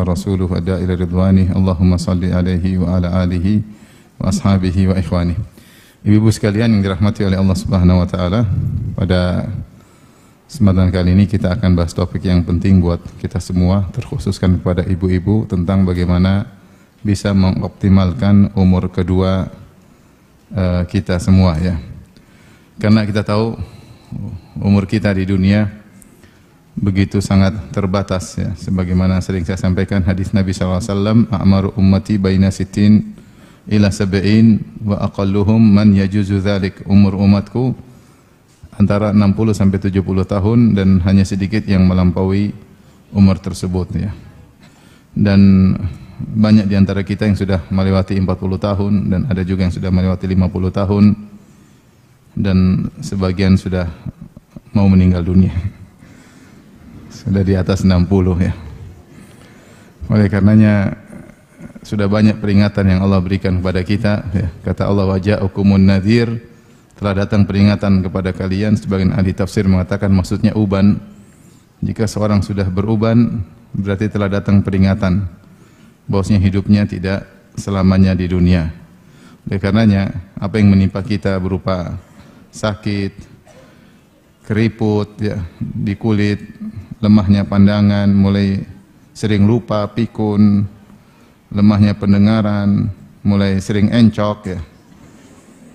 ورسوله أدى إلى رضوانه اللهم صل عليه وعلى آله وأصحابه وإخوانه Ibu-ibu sekalian yang dirahmati oleh Allah Subhanahu wa taala, pada kesempatan kali ini kita akan bahas topik yang penting buat kita semua, terkhususkan kepada ibu-ibu tentang bagaimana bisa mengoptimalkan umur kedua uh, kita semua ya. Karena kita tahu umur kita di dunia begitu sangat terbatas ya sebagaimana sering saya sampaikan hadis Nabi SAW a'maru ummati baina sittin ila sab'in wa aqalluhum man yajuzu dhalik umur umatku antara 60 sampai 70 tahun dan hanya sedikit yang melampaui umur tersebut ya dan banyak di antara kita yang sudah melewati 40 tahun dan ada juga yang sudah melewati 50 tahun dan sebagian sudah mau meninggal dunia sudah di atas 60 ya. Oleh karenanya sudah banyak peringatan yang Allah berikan kepada kita ya. Kata Allah waja'ukumun nadhir telah datang peringatan kepada kalian sebagian ahli tafsir mengatakan maksudnya uban jika seorang sudah beruban berarti telah datang peringatan bahwasanya hidupnya tidak selamanya di dunia. Oleh karenanya apa yang menimpa kita berupa sakit, keriput ya, di kulit, lemahnya pandangan, mulai sering lupa, pikun, lemahnya pendengaran, mulai sering encok ya.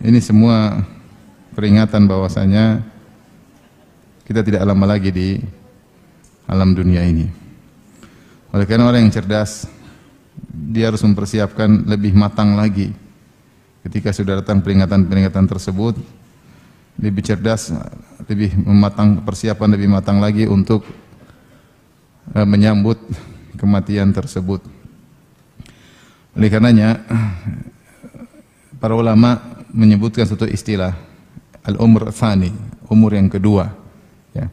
Ini semua peringatan bahwasanya kita tidak lama lagi di alam dunia ini. Oleh karena orang yang cerdas dia harus mempersiapkan lebih matang lagi. Ketika sudah datang peringatan-peringatan tersebut, lebih cerdas, lebih mematang persiapan lebih matang lagi untuk Eh, menyambut kematian tersebut. Oleh karenanya para ulama menyebutkan satu istilah al-umr tsani, umur yang kedua ya.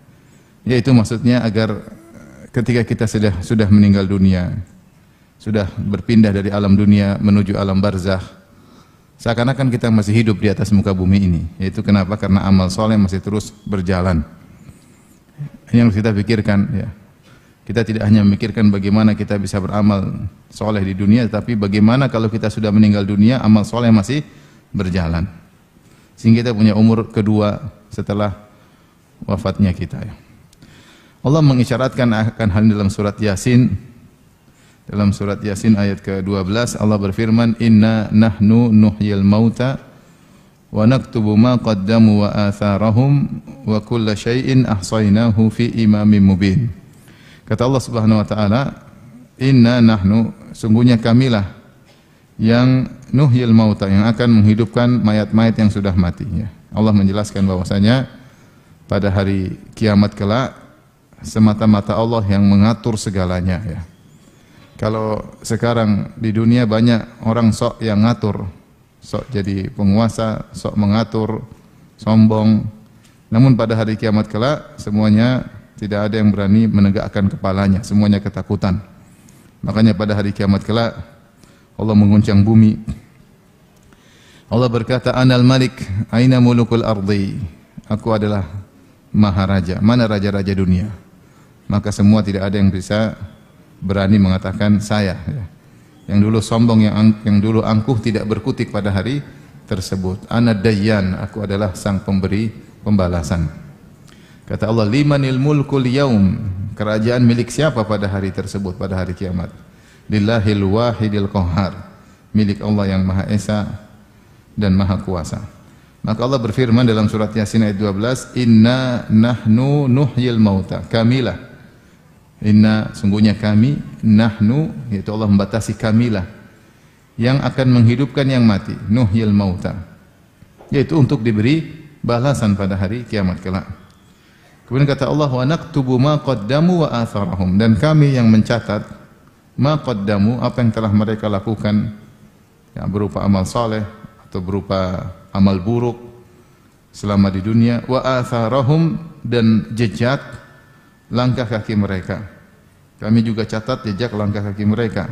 Yaitu maksudnya agar eh, ketika kita sudah sudah meninggal dunia, sudah berpindah dari alam dunia menuju alam barzah, seakan-akan kita masih hidup di atas muka bumi ini. Yaitu kenapa? Karena amal soleh masih terus berjalan. Yang harus kita pikirkan ya. Kita tidak hanya memikirkan bagaimana kita bisa beramal soleh di dunia, tapi bagaimana kalau kita sudah meninggal dunia, amal soleh masih berjalan. Sehingga kita punya umur kedua setelah wafatnya kita. Ya. Allah mengisyaratkan akan hal dalam surat Yasin. Dalam surat Yasin ayat ke-12 Allah berfirman, "Inna nahnu nuhyil mauta wa naktubu ma qaddamu wa atharahum wa kulla syai'in ahsainahu fi imamin mubin." Kata Allah Subhanahu wa taala, "Inna nahnu sungguhnya kamilah yang nuhyil mauta yang akan menghidupkan mayat-mayat yang sudah mati ya. Allah menjelaskan bahwasanya pada hari kiamat kelak semata-mata Allah yang mengatur segalanya ya. Kalau sekarang di dunia banyak orang sok yang ngatur, sok jadi penguasa, sok mengatur, sombong. Namun pada hari kiamat kelak semuanya tidak ada yang berani menegakkan kepalanya, semuanya ketakutan. Makanya pada hari kiamat kelak Allah menguncang bumi. Allah berkata, "Anal Malik, aina mulukul ardi?" Aku adalah maharaja. Mana raja-raja dunia? Maka semua tidak ada yang bisa berani mengatakan saya. Yang dulu sombong, yang, yang dulu angkuh tidak berkutik pada hari tersebut. Ana dayyan, aku adalah sang pemberi pembalasan. Kata Allah, limanil mulkul yaum. Kerajaan milik siapa pada hari tersebut, pada hari kiamat? Lillahil wahidil kohar Milik Allah yang Maha Esa dan Maha Kuasa. Maka Allah berfirman dalam surat Yasin ayat 12, "Inna nahnu nuhyil mauta." Kamilah. Inna sungguhnya kami, nahnu yaitu Allah membatasi kamilah yang akan menghidupkan yang mati, nuhyil mauta. Yaitu untuk diberi balasan pada hari kiamat kelak. Kemudian kata Allah wa naktubu ma qaddamu wa atharahum dan kami yang mencatat ma qaddamu apa yang telah mereka lakukan ya, berupa amal saleh atau berupa amal buruk selama di dunia wa atharahum dan jejak langkah kaki mereka. Kami juga catat jejak langkah kaki mereka.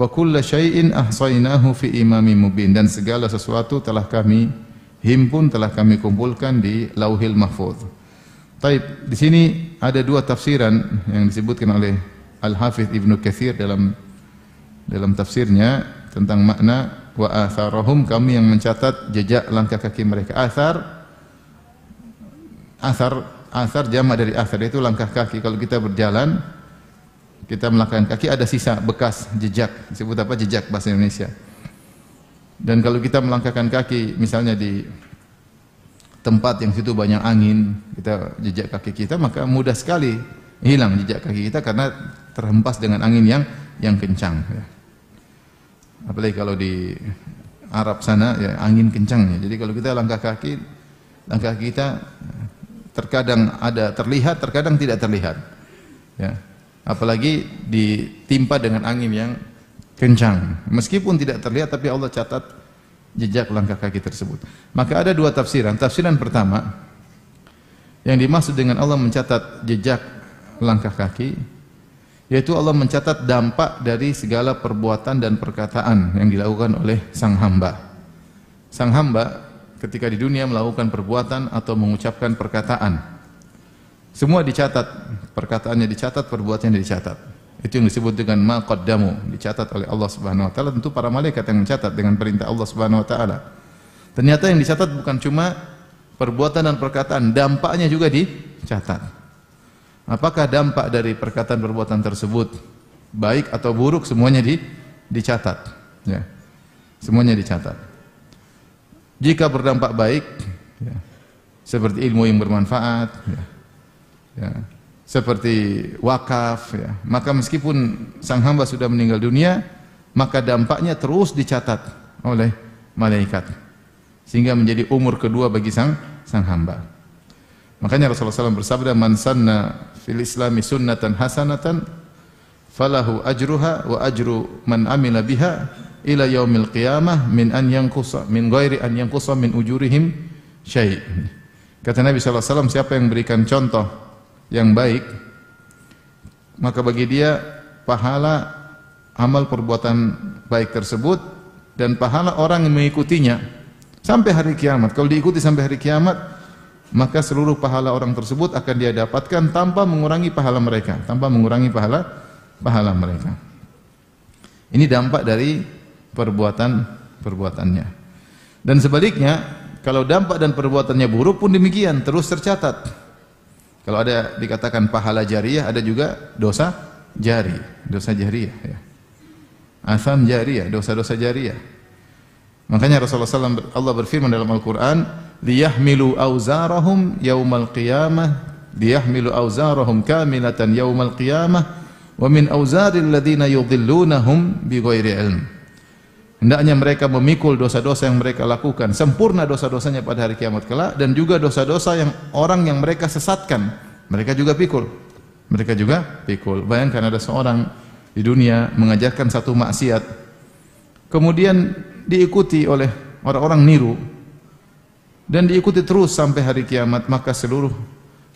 Wa kullu syai'in ahsaynahu fi imami mubin dan segala sesuatu telah kami himpun, telah kami kumpulkan di Lauhil Mahfuz. Taib, di sini ada dua tafsiran yang disebutkan oleh Al-Hafidh Ibn Qasir dalam dalam tafsirnya tentang makna wa atharahum kami yang mencatat jejak langkah kaki mereka. asar asar asar jamak dari asar itu langkah kaki. Kalau kita berjalan kita melangkahkan kaki ada sisa bekas jejak disebut apa jejak bahasa Indonesia. Dan kalau kita melangkahkan kaki misalnya di tempat yang situ banyak angin, kita jejak kaki kita maka mudah sekali hilang jejak kaki kita karena terhempas dengan angin yang yang kencang. Ya. Apalagi kalau di Arab sana ya angin kencang ya. Jadi kalau kita langkah kaki, langkah kita terkadang ada terlihat, terkadang tidak terlihat. Ya. Apalagi ditimpa dengan angin yang kencang. Meskipun tidak terlihat tapi Allah catat jejak langkah kaki tersebut. Maka ada dua tafsiran. Tafsiran pertama yang dimaksud dengan Allah mencatat jejak langkah kaki yaitu Allah mencatat dampak dari segala perbuatan dan perkataan yang dilakukan oleh sang hamba. Sang hamba ketika di dunia melakukan perbuatan atau mengucapkan perkataan. Semua dicatat, perkataannya dicatat, perbuatannya dicatat. Itu yang disebut dengan maqaddamu, dicatat oleh Allah Subhanahu wa taala tentu para malaikat yang mencatat dengan perintah Allah Subhanahu wa taala. Ternyata yang dicatat bukan cuma perbuatan dan perkataan, dampaknya juga dicatat. Apakah dampak dari perkataan perbuatan tersebut baik atau buruk semuanya di, dicatat, ya. Semuanya dicatat. Jika berdampak baik, ya, seperti ilmu yang bermanfaat, ya, ya, seperti wakaf ya. Maka meskipun sang hamba sudah meninggal dunia, maka dampaknya terus dicatat oleh malaikat sehingga menjadi umur kedua bagi sang sang hamba. Makanya Rasulullah SAW bersabda, "Man sanna fil Islami sunnatan hasanatan falahu ajruha wa ajru man amila biha ila yaumil qiyamah min an yanqusa min ghairi an yanqusa min ujurihim syai'." Kata Nabi SAW, siapa yang berikan contoh yang baik maka bagi dia pahala amal perbuatan baik tersebut dan pahala orang yang mengikutinya sampai hari kiamat kalau diikuti sampai hari kiamat maka seluruh pahala orang tersebut akan dia dapatkan tanpa mengurangi pahala mereka tanpa mengurangi pahala pahala mereka ini dampak dari perbuatan perbuatannya dan sebaliknya kalau dampak dan perbuatannya buruk pun demikian terus tercatat kalau ada dikatakan pahala jariyah, ada juga dosa jari, dosa jariyah ya. Asam jariyah, dosa-dosa jariyah. Makanya Rasulullah SAW Allah berfirman dalam Al-Qur'an, "Liyahmilu auzarahum yaumal qiyamah, liyahmilu auzarahum kamilatan yaumal qiyamah wa min auzaril ladzina yudhillunahum bighairi ilm." Hendaknya mereka memikul dosa-dosa yang mereka lakukan, sempurna dosa-dosanya pada hari kiamat kelak dan juga dosa-dosa yang orang yang mereka sesatkan, mereka juga pikul. Mereka juga pikul. Bayangkan ada seorang di dunia mengajarkan satu maksiat. Kemudian diikuti oleh orang-orang niru dan diikuti terus sampai hari kiamat, maka seluruh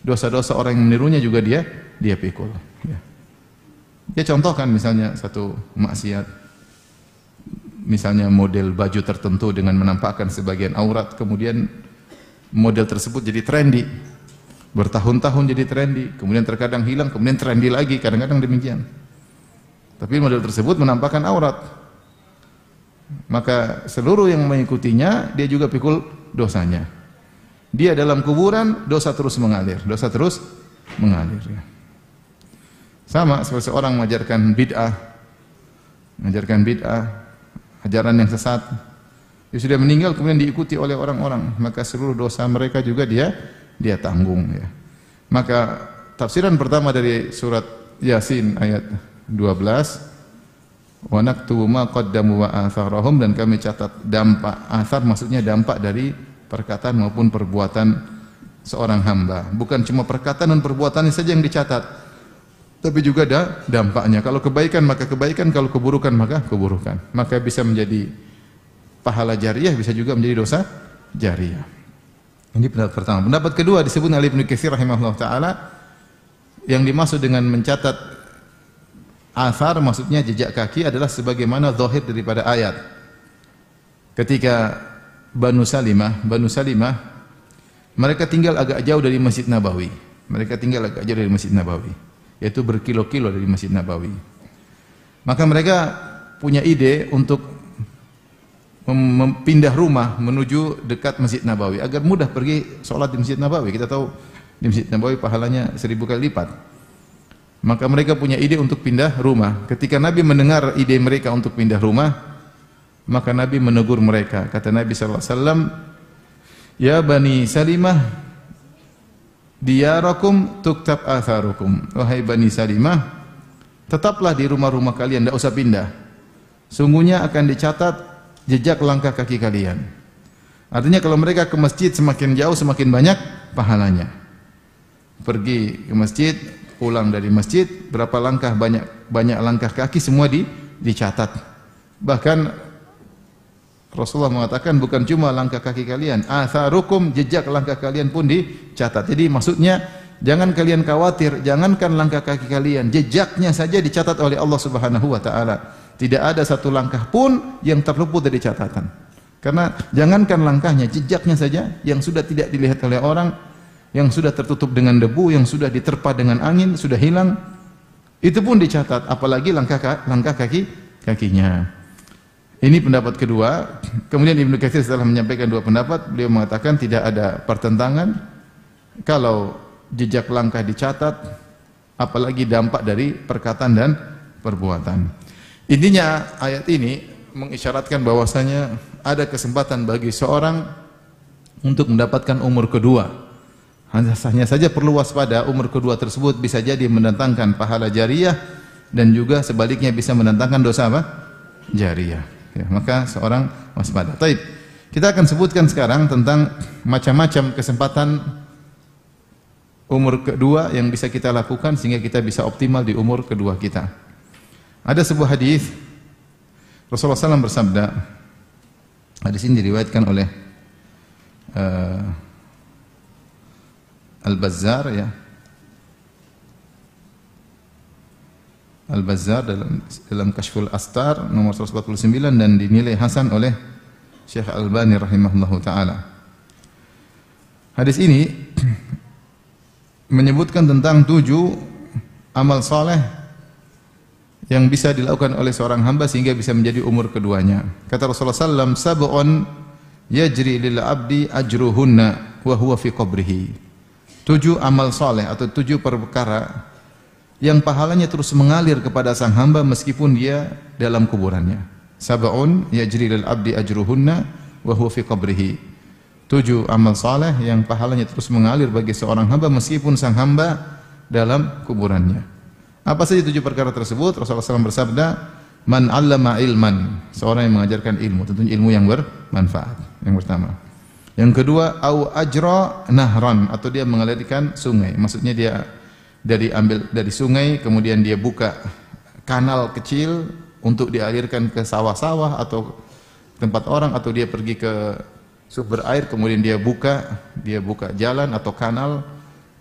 dosa-dosa orang yang menirunya juga dia dia pikul. Ya. Dia contohkan misalnya satu maksiat misalnya model baju tertentu dengan menampakkan sebagian aurat kemudian model tersebut jadi trendy bertahun-tahun jadi trendy kemudian terkadang hilang kemudian trendy lagi kadang-kadang demikian tapi model tersebut menampakkan aurat maka seluruh yang mengikutinya dia juga pikul dosanya dia dalam kuburan dosa terus mengalir dosa terus mengalir ya. sama seperti seorang mengajarkan bid'ah mengajarkan bid'ah ajaran yang sesat. Dia ya sudah meninggal kemudian diikuti oleh orang-orang, maka seluruh dosa mereka juga dia dia tanggung ya. Maka tafsiran pertama dari surat Yasin ayat 12 wa naktubu ma qaddamu wa atharahum dan kami catat dampak athar maksudnya dampak dari perkataan maupun perbuatan seorang hamba. Bukan cuma perkataan dan perbuatannya saja yang dicatat, tapi juga ada dampaknya. Kalau kebaikan maka kebaikan, kalau keburukan maka keburukan. Maka bisa menjadi pahala jariah, bisa juga menjadi dosa jariah. Ini pendapat pertama. Pendapat kedua disebut oleh Ibnu Katsir rahimahullah taala yang dimaksud dengan mencatat asar maksudnya jejak kaki adalah sebagaimana zahir daripada ayat. Ketika Banu Salimah, Banu Salimah mereka tinggal agak jauh dari Masjid Nabawi. Mereka tinggal agak jauh dari Masjid Nabawi yaitu berkilo-kilo dari Masjid Nabawi. Maka mereka punya ide untuk memindah rumah menuju dekat Masjid Nabawi agar mudah pergi sholat di Masjid Nabawi. Kita tahu di Masjid Nabawi pahalanya seribu kali lipat. Maka mereka punya ide untuk pindah rumah. Ketika Nabi mendengar ide mereka untuk pindah rumah, maka Nabi menegur mereka. Kata Nabi sallallahu alaihi wasallam, "Ya Bani Salimah, diyarakum tuktab atharukum. Wahai Bani Salimah, tetaplah di rumah-rumah kalian, tidak usah pindah. Sungguhnya akan dicatat jejak langkah kaki kalian. Artinya kalau mereka ke masjid semakin jauh semakin banyak pahalanya. Pergi ke masjid, pulang dari masjid, berapa langkah banyak banyak langkah kaki semua di dicatat. Bahkan Rasulullah mengatakan bukan cuma langkah kaki kalian, atharukum jejak langkah kalian pun dicatat. Jadi maksudnya jangan kalian khawatir, jangankan langkah kaki kalian, jejaknya saja dicatat oleh Allah Subhanahu wa taala. Tidak ada satu langkah pun yang terluput dari catatan. Karena jangankan langkahnya, jejaknya saja yang sudah tidak dilihat oleh orang, yang sudah tertutup dengan debu, yang sudah diterpa dengan angin, sudah hilang, itu pun dicatat apalagi langkah langkah kaki kakinya. Ini pendapat kedua. Kemudian Ibnu Katsir setelah menyampaikan dua pendapat, beliau mengatakan tidak ada pertentangan kalau jejak langkah dicatat apalagi dampak dari perkataan dan perbuatan. Intinya ayat ini mengisyaratkan bahwasanya ada kesempatan bagi seorang untuk mendapatkan umur kedua. Hanya saja perlu waspada umur kedua tersebut bisa jadi mendatangkan pahala jariah dan juga sebaliknya bisa mendatangkan dosa apa? Jariah. Ya, maka seorang waspada. Taib. Kita akan sebutkan sekarang tentang macam-macam kesempatan umur kedua yang bisa kita lakukan sehingga kita bisa optimal di umur kedua kita. Ada sebuah hadis Rasulullah SAW bersabda, hadis ini diriwayatkan oleh uh, Al-Bazzar ya, Al-Bazzar dalam dalam Kashful Astar nomor 149 dan dinilai hasan oleh Syekh Albani rahimahullahu taala. Hadis ini menyebutkan tentang tujuh amal soleh yang bisa dilakukan oleh seorang hamba sehingga bisa menjadi umur keduanya. Kata Rasulullah SAW, sabon yajri lil abdi ajruhunna wa huwa fi qabrihi. Tujuh amal soleh atau tujuh perkara yang pahalanya terus mengalir kepada sang hamba meskipun dia dalam kuburannya. Sab'un yajri lil abdi ajruhunna wa huwa fi qabrihi. Tujuh amal saleh yang pahalanya terus mengalir bagi seorang hamba meskipun sang hamba dalam kuburannya. Apa saja tujuh perkara tersebut? Rasulullah SAW bersabda, Man allama ilman. Seorang yang mengajarkan ilmu. Tentunya ilmu yang bermanfaat. Yang pertama. Yang kedua, au ajra nahran. Atau dia mengalirkan sungai. Maksudnya dia dari ambil dari sungai kemudian dia buka kanal kecil untuk dialirkan ke sawah-sawah atau tempat orang atau dia pergi ke sumber air kemudian dia buka dia buka jalan atau kanal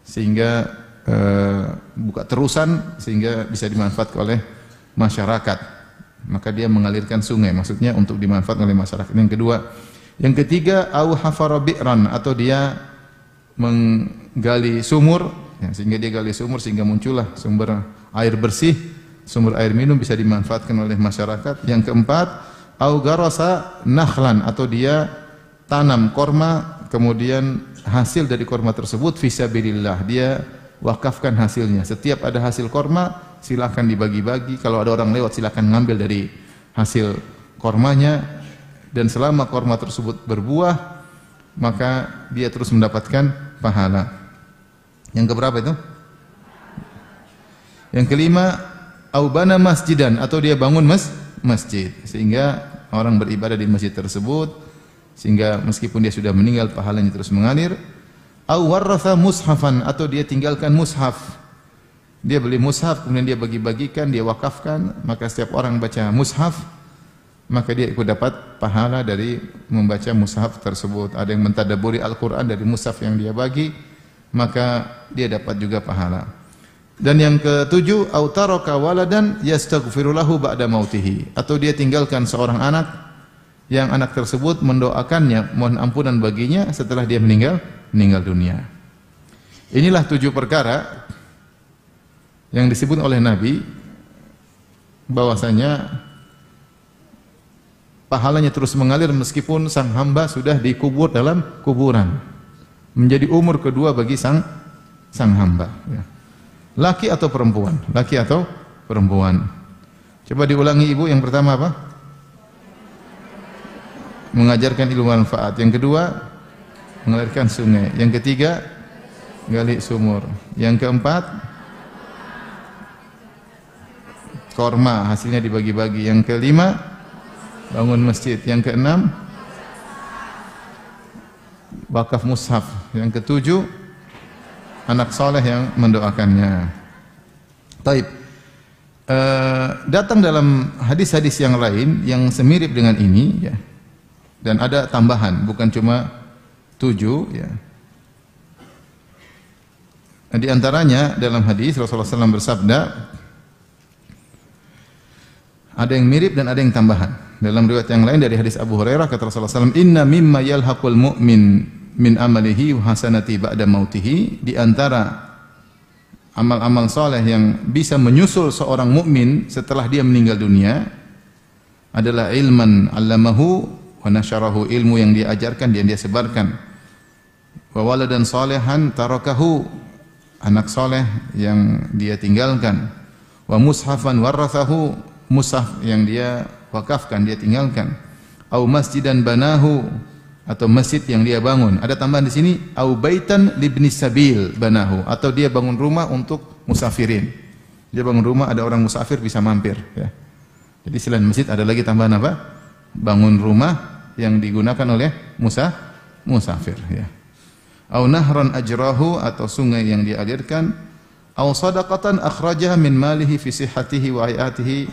sehingga e, buka terusan sehingga bisa dimanfaatkan oleh masyarakat maka dia mengalirkan sungai maksudnya untuk dimanfaatkan oleh masyarakat yang kedua yang ketiga au hafara bi'ran atau dia menggali sumur Ya, sehingga dia gali sumur sehingga muncullah sumber air bersih, sumber air minum bisa dimanfaatkan oleh masyarakat. Yang keempat, au garasa nakhlan atau dia tanam korma kemudian hasil dari korma tersebut fisabilillah dia wakafkan hasilnya. Setiap ada hasil korma silahkan dibagi-bagi. Kalau ada orang lewat silahkan ngambil dari hasil kormanya dan selama korma tersebut berbuah maka dia terus mendapatkan pahala. Yang keberapa itu? Yang kelima, aubana masjidan atau dia bangun mas masjid sehingga orang beribadah di masjid tersebut sehingga meskipun dia sudah meninggal pahalanya terus mengalir. Au warratha mushafan atau dia tinggalkan mushaf. Dia beli mushaf kemudian dia bagi-bagikan, dia wakafkan, maka setiap orang baca mushaf maka dia ikut dapat pahala dari membaca mushaf tersebut. Ada yang mentadaburi Al-Qur'an dari mushaf yang dia bagi, maka dia dapat juga pahala. Dan yang ketujuh, autaroka waladan yastaghfirulahu ba'da mautihi atau dia tinggalkan seorang anak yang anak tersebut mendoakannya mohon ampunan baginya setelah dia meninggal meninggal dunia. Inilah tujuh perkara yang disebut oleh Nabi bahwasanya pahalanya terus mengalir meskipun sang hamba sudah dikubur dalam kuburan menjadi umur kedua bagi sang sang hamba. Ya. Laki atau perempuan? Laki atau perempuan? Coba diulangi ibu yang pertama apa? Mengajarkan ilmu manfaat. Yang kedua mengalirkan sungai. Yang ketiga gali sumur. Yang keempat korma hasilnya dibagi-bagi. Yang kelima bangun masjid. Yang keenam wakaf mushaf. Yang ketujuh, anak soleh yang mendoakannya. Taib. E, datang dalam hadis-hadis yang lain yang semirip dengan ini, ya. Dan ada tambahan, bukan cuma tujuh, ya. Di antaranya dalam hadis Rasulullah SAW bersabda, ada yang mirip dan ada yang tambahan. Dalam riwayat yang lain dari hadis Abu Hurairah kata Rasulullah SAW, Inna mimma yalhaqul mu'min min amalihi wa hasanati ba'da mautihi di antara amal-amal soleh yang bisa menyusul seorang mukmin setelah dia meninggal dunia adalah ilman allamahu wa nasyarahu ilmu yang dia ajarkan dan dia sebarkan wa waladan salihan tarakahu anak soleh yang dia tinggalkan wa mushafan warathahu mushaf yang dia wakafkan dia tinggalkan au masjidan banahu atau masjid yang dia bangun. Ada tambahan di sini au baitan libni sabil banahu atau dia bangun rumah untuk musafirin. Dia bangun rumah ada orang musafir bisa mampir ya. Jadi selain masjid ada lagi tambahan apa? Bangun rumah yang digunakan oleh musa musafir ya. Au nahran ajrahu atau sungai yang dia alirkan au sadaqatan akhrajaha min malihi fi sihhatihi wa hayatihi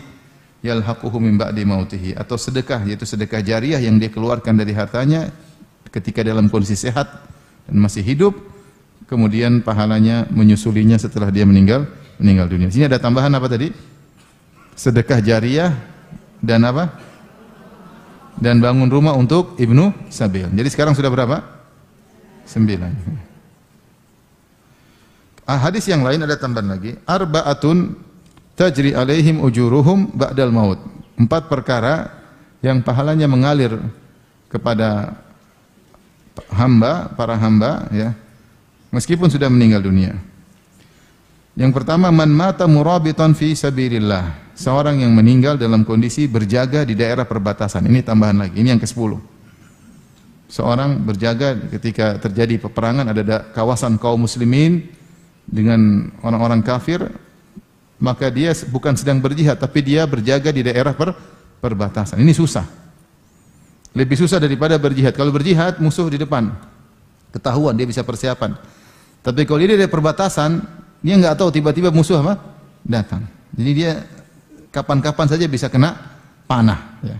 yalhaquhu min ba'di mautihi atau sedekah yaitu sedekah jariah yang dia keluarkan dari hartanya ketika dalam kondisi sehat dan masih hidup kemudian pahalanya menyusulinya setelah dia meninggal meninggal dunia. Sini ada tambahan apa tadi? Sedekah jariah dan apa? Dan bangun rumah untuk Ibnu Sabil. Jadi sekarang sudah berapa? Sembilan. Ah, hadis yang lain ada tambahan lagi. Arbaatun tajri alaihim ujuruhum ba'dal maut. Empat perkara yang pahalanya mengalir kepada hamba, para hamba ya. Meskipun sudah meninggal dunia. Yang pertama man mata murabiton fi sabirillah Seorang yang meninggal dalam kondisi berjaga di daerah perbatasan. Ini tambahan lagi, ini yang ke-10. Seorang berjaga ketika terjadi peperangan ada kawasan kaum muslimin dengan orang-orang kafir, maka dia bukan sedang berjihad tapi dia berjaga di daerah per perbatasan. Ini susah. Lebih susah daripada berjihad. Kalau berjihad, musuh di depan. Ketahuan, dia bisa persiapan. Tapi kalau dia ada perbatasan, dia nggak tahu tiba-tiba musuh apa datang. Jadi dia kapan-kapan saja bisa kena panah. Ya.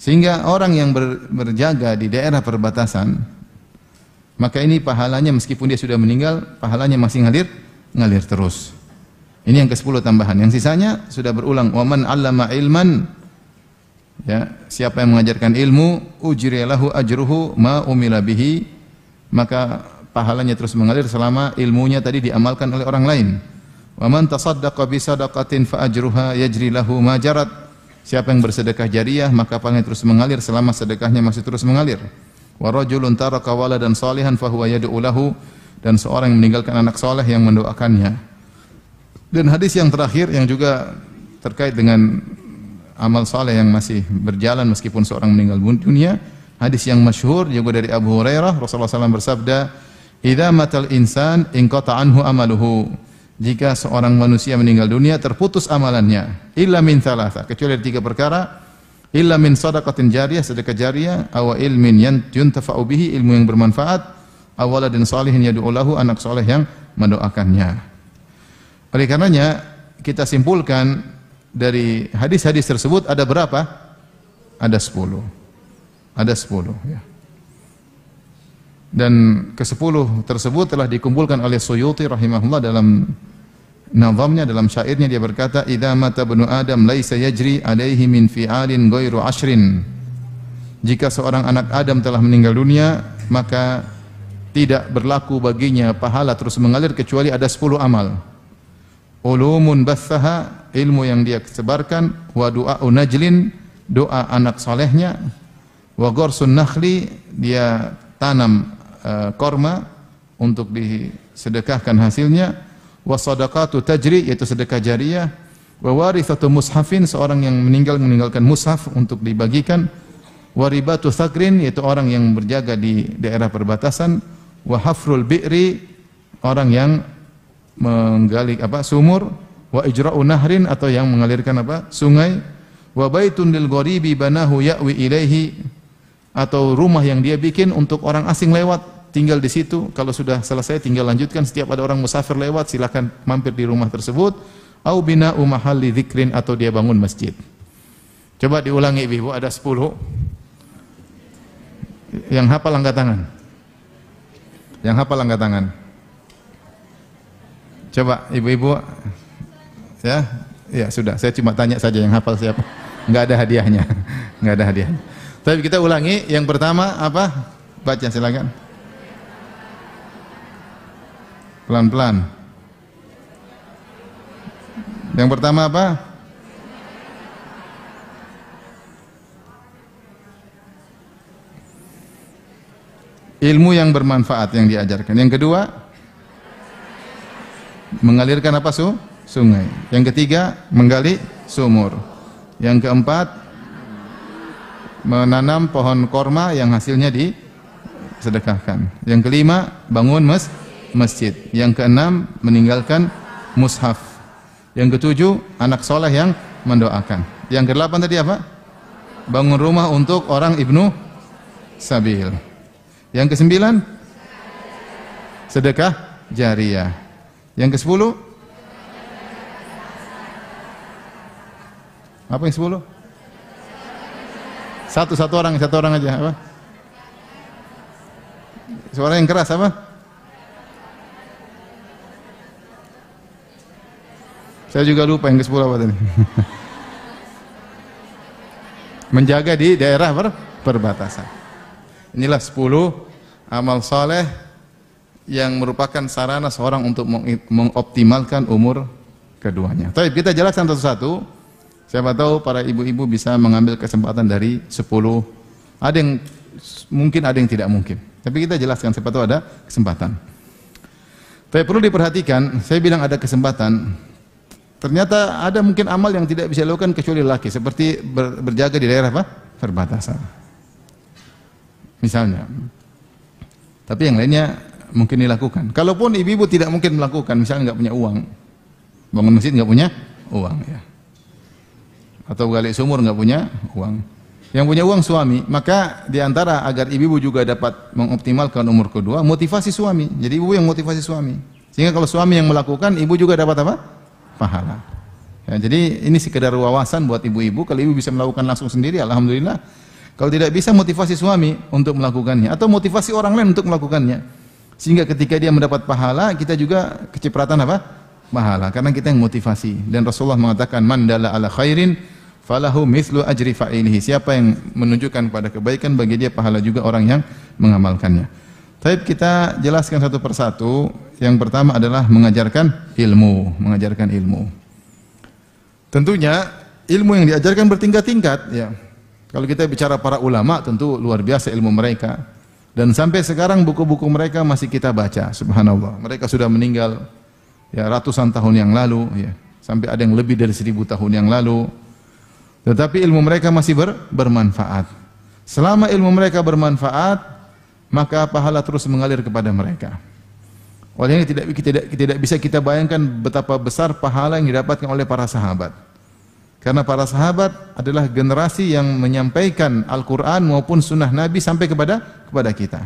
Sehingga orang yang ber, berjaga di daerah perbatasan, maka ini pahalanya meskipun dia sudah meninggal, pahalanya masih ngalir, ngalir terus. Ini yang ke-10 tambahan. Yang sisanya sudah berulang. Waman allama ilman ya siapa yang mengajarkan ilmu lahu ajruhu ma umila bihi maka pahalanya terus mengalir selama ilmunya tadi diamalkan oleh orang lain wa man tasaddaqa bi sadaqatin fa ajruha yajri lahu ma jarat siapa yang bersedekah jariah maka pahalanya terus mengalir selama sedekahnya masih terus mengalir wa rajulun taraka waladan salihan fa huwa yad'u lahu dan seorang yang meninggalkan anak soleh yang mendoakannya dan hadis yang terakhir yang juga terkait dengan amal saleh yang masih berjalan meskipun seorang meninggal dunia. Hadis yang masyhur juga dari Abu Hurairah Rasulullah SAW bersabda, "Idza matal insan inqata anhu amaluhu." Jika seorang manusia meninggal dunia terputus amalannya, illa min thalatha, kecuali dari tiga perkara, illa min shadaqatin jariyah, sedekah jariyah, aw ilmin yuntafa'u bihi, ilmu yang bermanfaat, awala dan salihin yad'ulahu, anak soleh yang mendoakannya. Oleh karenanya kita simpulkan dari hadis-hadis tersebut ada berapa? Ada 10. Ada 10 ya. Dan ke-10 tersebut telah dikumpulkan oleh Suyuti rahimahullah dalam nazamnya dalam syairnya dia berkata idza mata bnu adam laisa yajri alaihi min fi'alin ghairu ashrin jika seorang anak Adam telah meninggal dunia maka tidak berlaku baginya pahala terus mengalir kecuali ada 10 amal ulumun bathaha ilmu yang dia sebarkan wa doa unajlin doa anak solehnya wa gorsun nakhli dia tanam uh, korma untuk disedekahkan hasilnya wa sadaqatu tajri yaitu sedekah jariah, wa warithatu mushafin seorang yang meninggal meninggalkan mushaf untuk dibagikan wa ribatu thakrin yaitu orang yang berjaga di daerah perbatasan wa hafrul bi'ri orang yang menggali apa sumur wa ijra'u nahrin atau yang mengalirkan apa sungai wa baitun lil gharibi banahu ya'wi ilaihi atau rumah yang dia bikin untuk orang asing lewat tinggal di situ kalau sudah selesai tinggal lanjutkan setiap ada orang musafir lewat silakan mampir di rumah tersebut au bina umahalli dzikrin atau dia bangun masjid coba diulangi Ibu ada 10 yang hafal angkat tangan yang hafal angkat tangan Coba ibu-ibu ya, ya sudah. Saya cuma tanya saja yang hafal siapa. Enggak ada hadiahnya. Enggak ada hadiah. Tapi kita ulangi yang pertama apa? Baca silakan. Pelan-pelan. Yang pertama apa? Ilmu yang bermanfaat yang diajarkan. Yang kedua, Mengalirkan apa su? Sungai. Yang ketiga, menggali sumur. Yang keempat, menanam pohon korma yang hasilnya disedekahkan. Yang kelima, bangun mes masjid. Yang keenam, meninggalkan mushaf. Yang ketujuh, anak soleh yang mendoakan. Yang kedelapan tadi apa? Bangun rumah untuk orang ibnu sabil. Yang kesembilan, sedekah jariah. Yang ke-10? Apa yang 10? Satu satu orang, satu orang aja, apa? Suara yang keras apa? Saya juga lupa yang ke-10 apa tadi. Menjaga di daerah per perbatasan. Inilah sepuluh amal soleh yang merupakan sarana seorang untuk mengoptimalkan umur keduanya. Tapi kita jelaskan satu-satu. Siapa tahu para ibu-ibu bisa mengambil kesempatan dari 10. Ada yang mungkin, ada yang tidak mungkin. Tapi kita jelaskan siapa tahu ada kesempatan. Tapi perlu diperhatikan, saya bilang ada kesempatan. Ternyata ada mungkin amal yang tidak bisa dilakukan kecuali laki, seperti ber, berjaga di daerah apa? perbatasan. Misalnya. Tapi yang lainnya mungkin dilakukan. Kalaupun ibu-ibu tidak mungkin melakukan, misalnya nggak punya uang, bangun masjid nggak punya uang ya, atau gali sumur nggak punya uang. Yang punya uang suami, maka diantara agar ibu-ibu juga dapat mengoptimalkan umur kedua, motivasi suami. Jadi ibu yang motivasi suami. Sehingga kalau suami yang melakukan, ibu juga dapat apa? Pahala. Ya, jadi ini sekedar wawasan buat ibu-ibu. Kalau ibu bisa melakukan langsung sendiri, alhamdulillah. Kalau tidak bisa motivasi suami untuk melakukannya atau motivasi orang lain untuk melakukannya. Sehingga ketika dia mendapat pahala, kita juga kecipratan apa? Pahala. Karena kita yang motivasi. Dan Rasulullah mengatakan, mandala ala khairin falahu mithlu ajri fa'ilihi. Siapa yang menunjukkan pada kebaikan, bagi dia pahala juga orang yang mengamalkannya. Tapi kita jelaskan satu persatu. Yang pertama adalah mengajarkan ilmu. Mengajarkan ilmu. Tentunya ilmu yang diajarkan bertingkat-tingkat. Ya. Kalau kita bicara para ulama, tentu luar biasa ilmu mereka. Dan sampai sekarang buku-buku mereka masih kita baca, subhanallah. Mereka sudah meninggal ya ratusan tahun yang lalu, ya. Sampai ada yang lebih dari seribu tahun yang lalu. Tetapi ilmu mereka masih ber, bermanfaat. Selama ilmu mereka bermanfaat, maka pahala terus mengalir kepada mereka. Oleh ini tidak, tidak, tidak bisa kita bayangkan betapa besar pahala yang didapatkan oleh para sahabat. Karena para sahabat adalah generasi yang menyampaikan Al-Quran maupun sunnah Nabi sampai kepada kepada kita.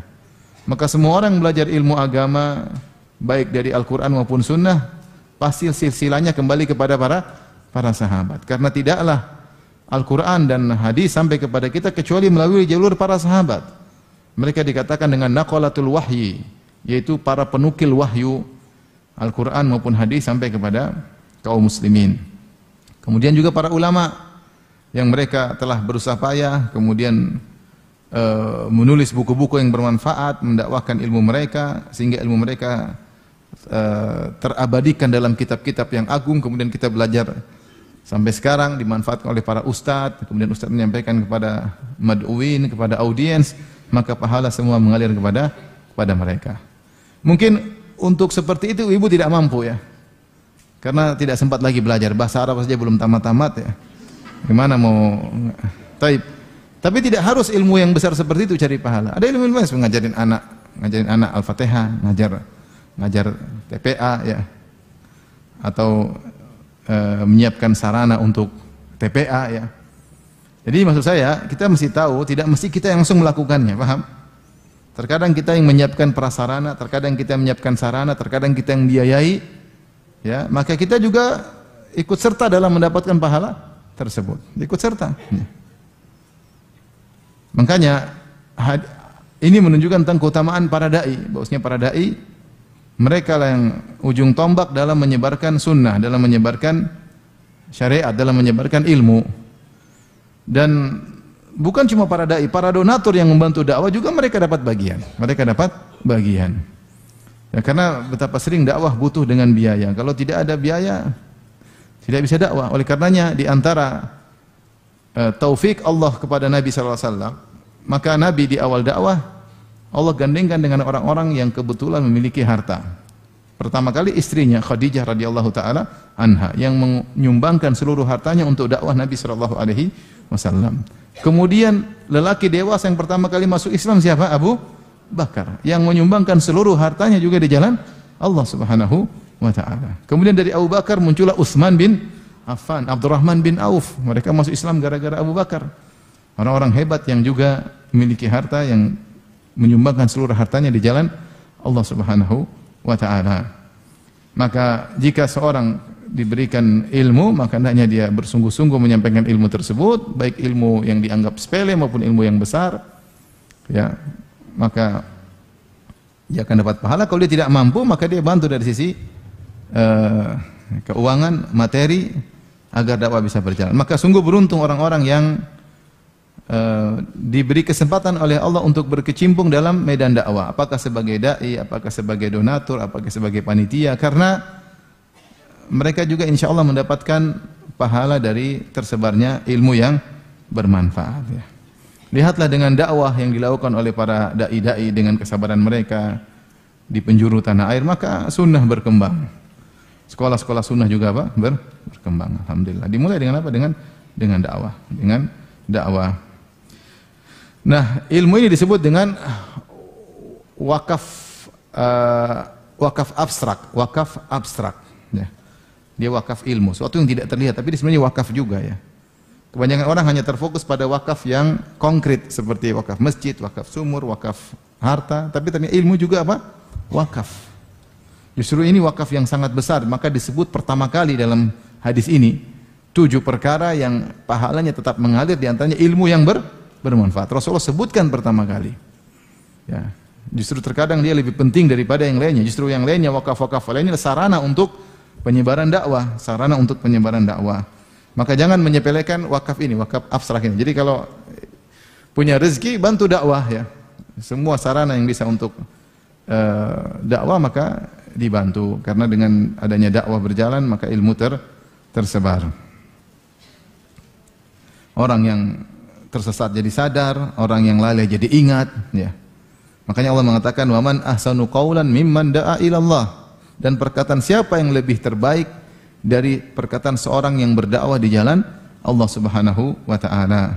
Maka semua orang belajar ilmu agama, baik dari Al-Quran maupun sunnah, pasti silsilanya kembali kepada para para sahabat. Karena tidaklah Al-Quran dan hadis sampai kepada kita kecuali melalui jalur para sahabat. Mereka dikatakan dengan naqalatul wahyi, yaitu para penukil wahyu Al-Quran maupun hadis sampai kepada kaum muslimin. Kemudian juga para ulama yang mereka telah berusaha payah, kemudian e, menulis buku-buku yang bermanfaat, mendakwahkan ilmu mereka sehingga ilmu mereka e, terabadikan dalam kitab-kitab yang agung. Kemudian kita belajar sampai sekarang dimanfaatkan oleh para ustadz. Kemudian ustadz menyampaikan kepada maduwin kepada audiens, maka pahala semua mengalir kepada kepada mereka. Mungkin untuk seperti itu ibu tidak mampu ya. Karena tidak sempat lagi belajar bahasa Arab saja belum tamat-tamat ya. Gimana mau Taib. Tapi tidak harus ilmu yang besar seperti itu cari pahala. Ada ilmu-ilmu yang mengajarin anak, ngajarin anak Al-Fatihah, ngajar ngajar TPA ya. Atau e, menyiapkan sarana untuk TPA ya. Jadi maksud saya, kita mesti tahu, tidak mesti kita yang langsung melakukannya, paham? Terkadang kita yang menyiapkan prasarana, terkadang kita yang menyiapkan sarana, terkadang kita yang biayai, ya maka kita juga ikut serta dalam mendapatkan pahala tersebut ikut serta ya. makanya ini menunjukkan tentang keutamaan para dai bahwasanya para dai mereka lah yang ujung tombak dalam menyebarkan sunnah dalam menyebarkan syariat dalam menyebarkan ilmu dan bukan cuma para dai para donatur yang membantu dakwah juga mereka dapat bagian mereka dapat bagian Ya, karena betapa sering dakwah butuh dengan biaya. Kalau tidak ada biaya, tidak bisa dakwah. Oleh karenanya di antara uh, taufik Allah kepada Nabi saw, maka Nabi di awal dakwah Allah gandengkan dengan orang-orang yang kebetulan memiliki harta. Pertama kali istrinya Khadijah radhiyallahu taala anha yang menyumbangkan seluruh hartanya untuk dakwah Nabi sallallahu alaihi wasallam. Kemudian lelaki dewasa yang pertama kali masuk Islam siapa? Abu Bakar yang menyumbangkan seluruh hartanya juga di jalan Allah Subhanahu wa taala. Kemudian dari Abu Bakar muncullah Utsman bin Affan, Abdurrahman bin Auf. Mereka masuk Islam gara-gara Abu Bakar. Orang-orang hebat yang juga memiliki harta yang menyumbangkan seluruh hartanya di jalan Allah Subhanahu wa taala. Maka jika seorang diberikan ilmu maka hendaknya dia bersungguh-sungguh menyampaikan ilmu tersebut baik ilmu yang dianggap sepele maupun ilmu yang besar ya maka dia akan dapat pahala. Kalau dia tidak mampu, maka dia bantu dari sisi uh, keuangan, materi agar dakwah bisa berjalan. Maka sungguh beruntung orang-orang yang uh, diberi kesempatan oleh Allah untuk berkecimpung dalam medan dakwah. Apakah sebagai dai, apakah sebagai donatur, apakah sebagai panitia karena mereka juga insya Allah mendapatkan pahala dari tersebarnya ilmu yang bermanfaat ya. Lihatlah dengan dakwah yang dilakukan oleh para dai-dai dengan kesabaran mereka di penjuru tanah air, maka sunnah berkembang. Sekolah-sekolah sunnah juga apa? Ber berkembang. Alhamdulillah. Dimulai dengan apa? Dengan dengan dakwah, dengan dakwah. Nah, ilmu ini disebut dengan wakaf uh, wakaf abstrak, wakaf abstrak. Ya. Dia wakaf ilmu, sesuatu yang tidak terlihat, tapi sebenarnya wakaf juga ya. Kebanyakan orang hanya terfokus pada wakaf yang konkret seperti wakaf masjid, wakaf sumur, wakaf harta, tapi ternyata ilmu juga apa? Wakaf. Justru ini wakaf yang sangat besar, maka disebut pertama kali dalam hadis ini tujuh perkara yang pahalanya tetap mengalir di antaranya ilmu yang ber, bermanfaat. Rasulullah sebutkan pertama kali. Ya, justru terkadang dia lebih penting daripada yang lainnya. Justru yang lainnya wakaf-wakaf lainnya sarana untuk penyebaran dakwah, sarana untuk penyebaran dakwah. Maka jangan menyepelekan wakaf ini, wakaf abstrak ini. Jadi kalau punya rezeki bantu dakwah ya. Semua sarana yang bisa untuk uh, dakwah maka dibantu karena dengan adanya dakwah berjalan maka ilmu ter tersebar. Orang yang tersesat jadi sadar, orang yang lalai jadi ingat ya. Makanya Allah mengatakan waman ahsanu qaulan mimman da'a ilallah dan perkataan siapa yang lebih terbaik dari perkataan seorang yang berdakwah di jalan Allah Subhanahu wa taala.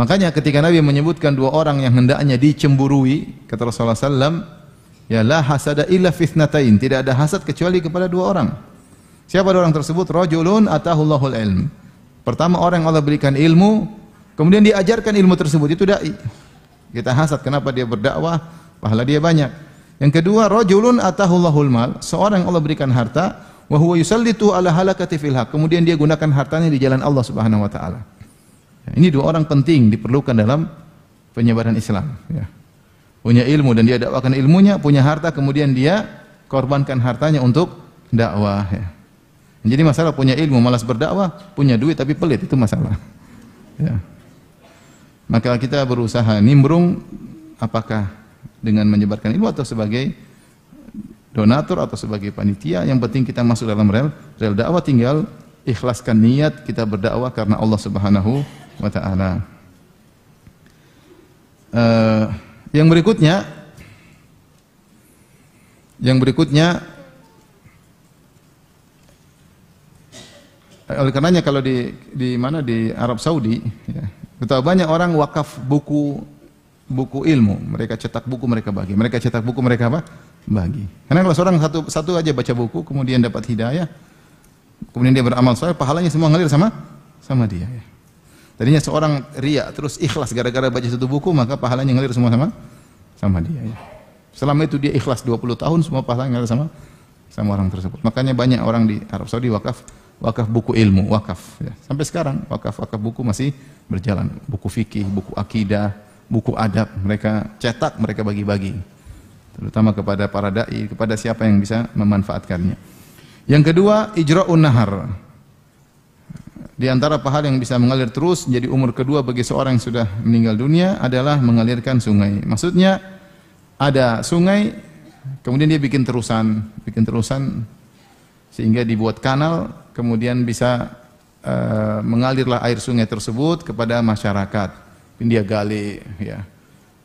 Makanya ketika Nabi menyebutkan dua orang yang hendaknya dicemburui, kata Rasulullah SAW, ya la hasada illa fitnatain, tidak ada hasad kecuali kepada dua orang. Siapa dua orang tersebut? Rajulun atahullahul ilm. Pertama orang yang Allah berikan ilmu, kemudian diajarkan ilmu tersebut itu dai. Kita hasad kenapa dia berdakwah, pahala dia banyak. Yang kedua, rajulun atahullahul mal, seorang yang Allah berikan harta, Wa huwa yusallitu ala halakati fil haq. Kemudian dia gunakan hartanya di jalan Allah Subhanahu wa taala. Ya, ini dua orang penting diperlukan dalam penyebaran Islam, ya. Punya ilmu dan dia dakwakan ilmunya, punya harta kemudian dia korbankan hartanya untuk dakwah, ya. Jadi masalah punya ilmu malas berdakwah, punya duit tapi pelit itu masalah. Ya. Maka kita berusaha nimbrung apakah dengan menyebarkan ilmu atau sebagai donatur atau sebagai panitia yang penting kita masuk dalam rel rel dakwah tinggal ikhlaskan niat kita berdakwah karena Allah Subhanahu wa taala. Uh, yang berikutnya yang berikutnya oleh karenanya kalau di di mana di Arab Saudi ya, betapa banyak orang wakaf buku buku ilmu mereka cetak buku mereka bagi mereka cetak buku mereka apa bagi. Karena kalau seorang satu satu aja baca buku kemudian dapat hidayah, kemudian dia beramal soleh, pahalanya semua ngalir sama sama dia. Ya. Tadinya seorang riak terus ikhlas gara-gara baca satu buku maka pahalanya ngalir semua sama sama dia. Ya. Selama itu dia ikhlas 20 tahun semua pahalanya ngalir sama sama orang tersebut. Makanya banyak orang di Arab Saudi wakaf wakaf buku ilmu, wakaf. Ya. Sampai sekarang wakaf-wakaf buku masih berjalan. Buku fikih, buku akidah, buku adab mereka cetak, mereka bagi-bagi terutama kepada para dai, kepada siapa yang bisa memanfaatkannya. Yang kedua, ijra'un nahar. Di antara pahala yang bisa mengalir terus jadi umur kedua bagi seorang yang sudah meninggal dunia adalah mengalirkan sungai. Maksudnya ada sungai kemudian dia bikin terusan, bikin terusan sehingga dibuat kanal kemudian bisa uh, mengalirlah air sungai tersebut kepada masyarakat. Dia gali ya.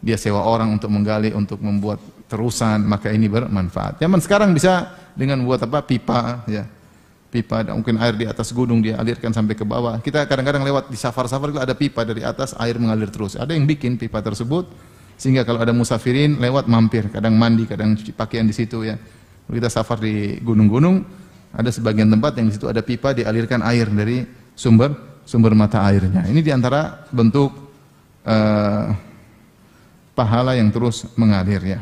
Dia sewa orang untuk menggali untuk membuat terusan maka ini bermanfaat. Zaman sekarang bisa dengan buat apa pipa ya. Pipa mungkin air di atas gunung dia alirkan sampai ke bawah. Kita kadang-kadang lewat di safar-safar itu ada pipa dari atas air mengalir terus. Ada yang bikin pipa tersebut sehingga kalau ada musafirin lewat mampir, kadang mandi, kadang cuci pakaian di situ ya. kita safar di gunung-gunung ada sebagian tempat yang di situ ada pipa dialirkan air dari sumber sumber mata airnya. Ini di antara bentuk uh, pahala yang terus mengalir ya.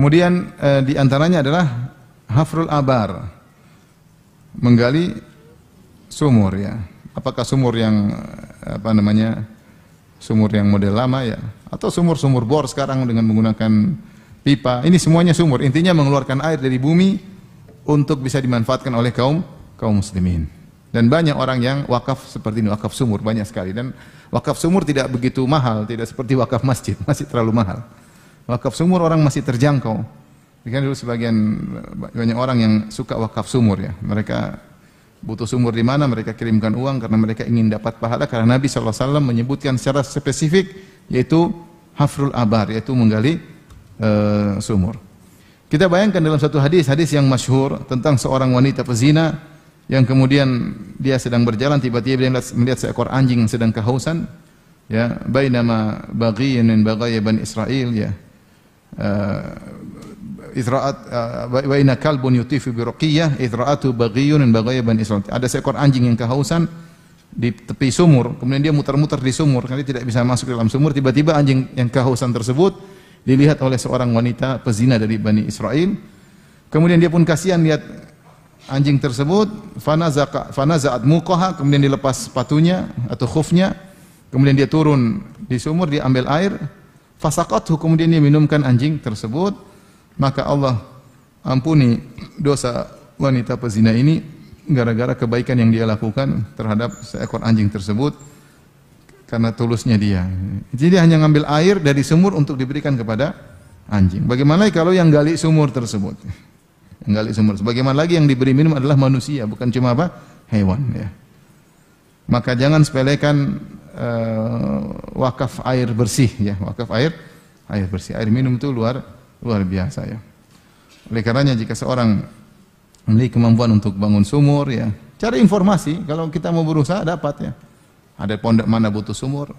Kemudian e, di antaranya adalah hafrul abar. Menggali sumur ya. Apakah sumur yang eh, apa namanya? Sumur yang model lama ya atau sumur-sumur bor sekarang dengan menggunakan pipa. Ini semuanya sumur. Intinya mengeluarkan air dari bumi untuk bisa dimanfaatkan oleh kaum kaum muslimin. Dan banyak orang yang wakaf seperti ini, wakaf sumur banyak sekali dan wakaf sumur tidak begitu mahal, tidak seperti wakaf masjid, masih terlalu mahal. Wakaf sumur orang masih terjangkau. Kan dulu sebagian banyak orang yang suka wakaf sumur ya. Mereka butuh sumur di mana mereka kirimkan uang karena mereka ingin dapat pahala karena Nabi SAW menyebutkan secara spesifik yaitu hafrul abar yaitu menggali e, sumur. Kita bayangkan dalam satu hadis hadis yang masyhur tentang seorang wanita pezina yang kemudian dia sedang berjalan tiba-tiba dia melihat, melihat seekor anjing sedang kehausan ya Bayi bainama baghiyan min baghaya Israel ya Eh, Izra'at eh, wa ina kalbun yutifu bi ruqiyah izra'atu baghiyun baghaya bani Israil. Ada seekor anjing yang kehausan di tepi sumur, kemudian dia muter-muter di sumur karena dia tidak bisa masuk ke dalam sumur, tiba-tiba anjing yang kehausan tersebut dilihat oleh seorang wanita pezina dari Bani Israel. Kemudian dia pun kasihan lihat anjing tersebut, fana fana muqaha, kemudian dilepas sepatunya atau khufnya, kemudian dia turun di sumur, dia ambil air, fasakot hukum dia minumkan anjing tersebut, maka Allah ampuni dosa wanita pezina ini gara-gara kebaikan yang dia lakukan terhadap seekor anjing tersebut karena tulusnya dia. Jadi dia hanya ngambil air dari sumur untuk diberikan kepada anjing. Bagaimana kalau yang gali sumur tersebut? Yang gali sumur. Bagaimana lagi yang diberi minum adalah manusia, bukan cuma apa? hewan ya. Maka jangan sepelekan uh, wakaf air bersih ya, wakaf air air bersih. Air minum itu luar luar biasa ya. Oleh karenanya jika seorang memiliki kemampuan untuk bangun sumur ya, cari informasi kalau kita mau berusaha dapat ya. Ada pondok mana butuh sumur,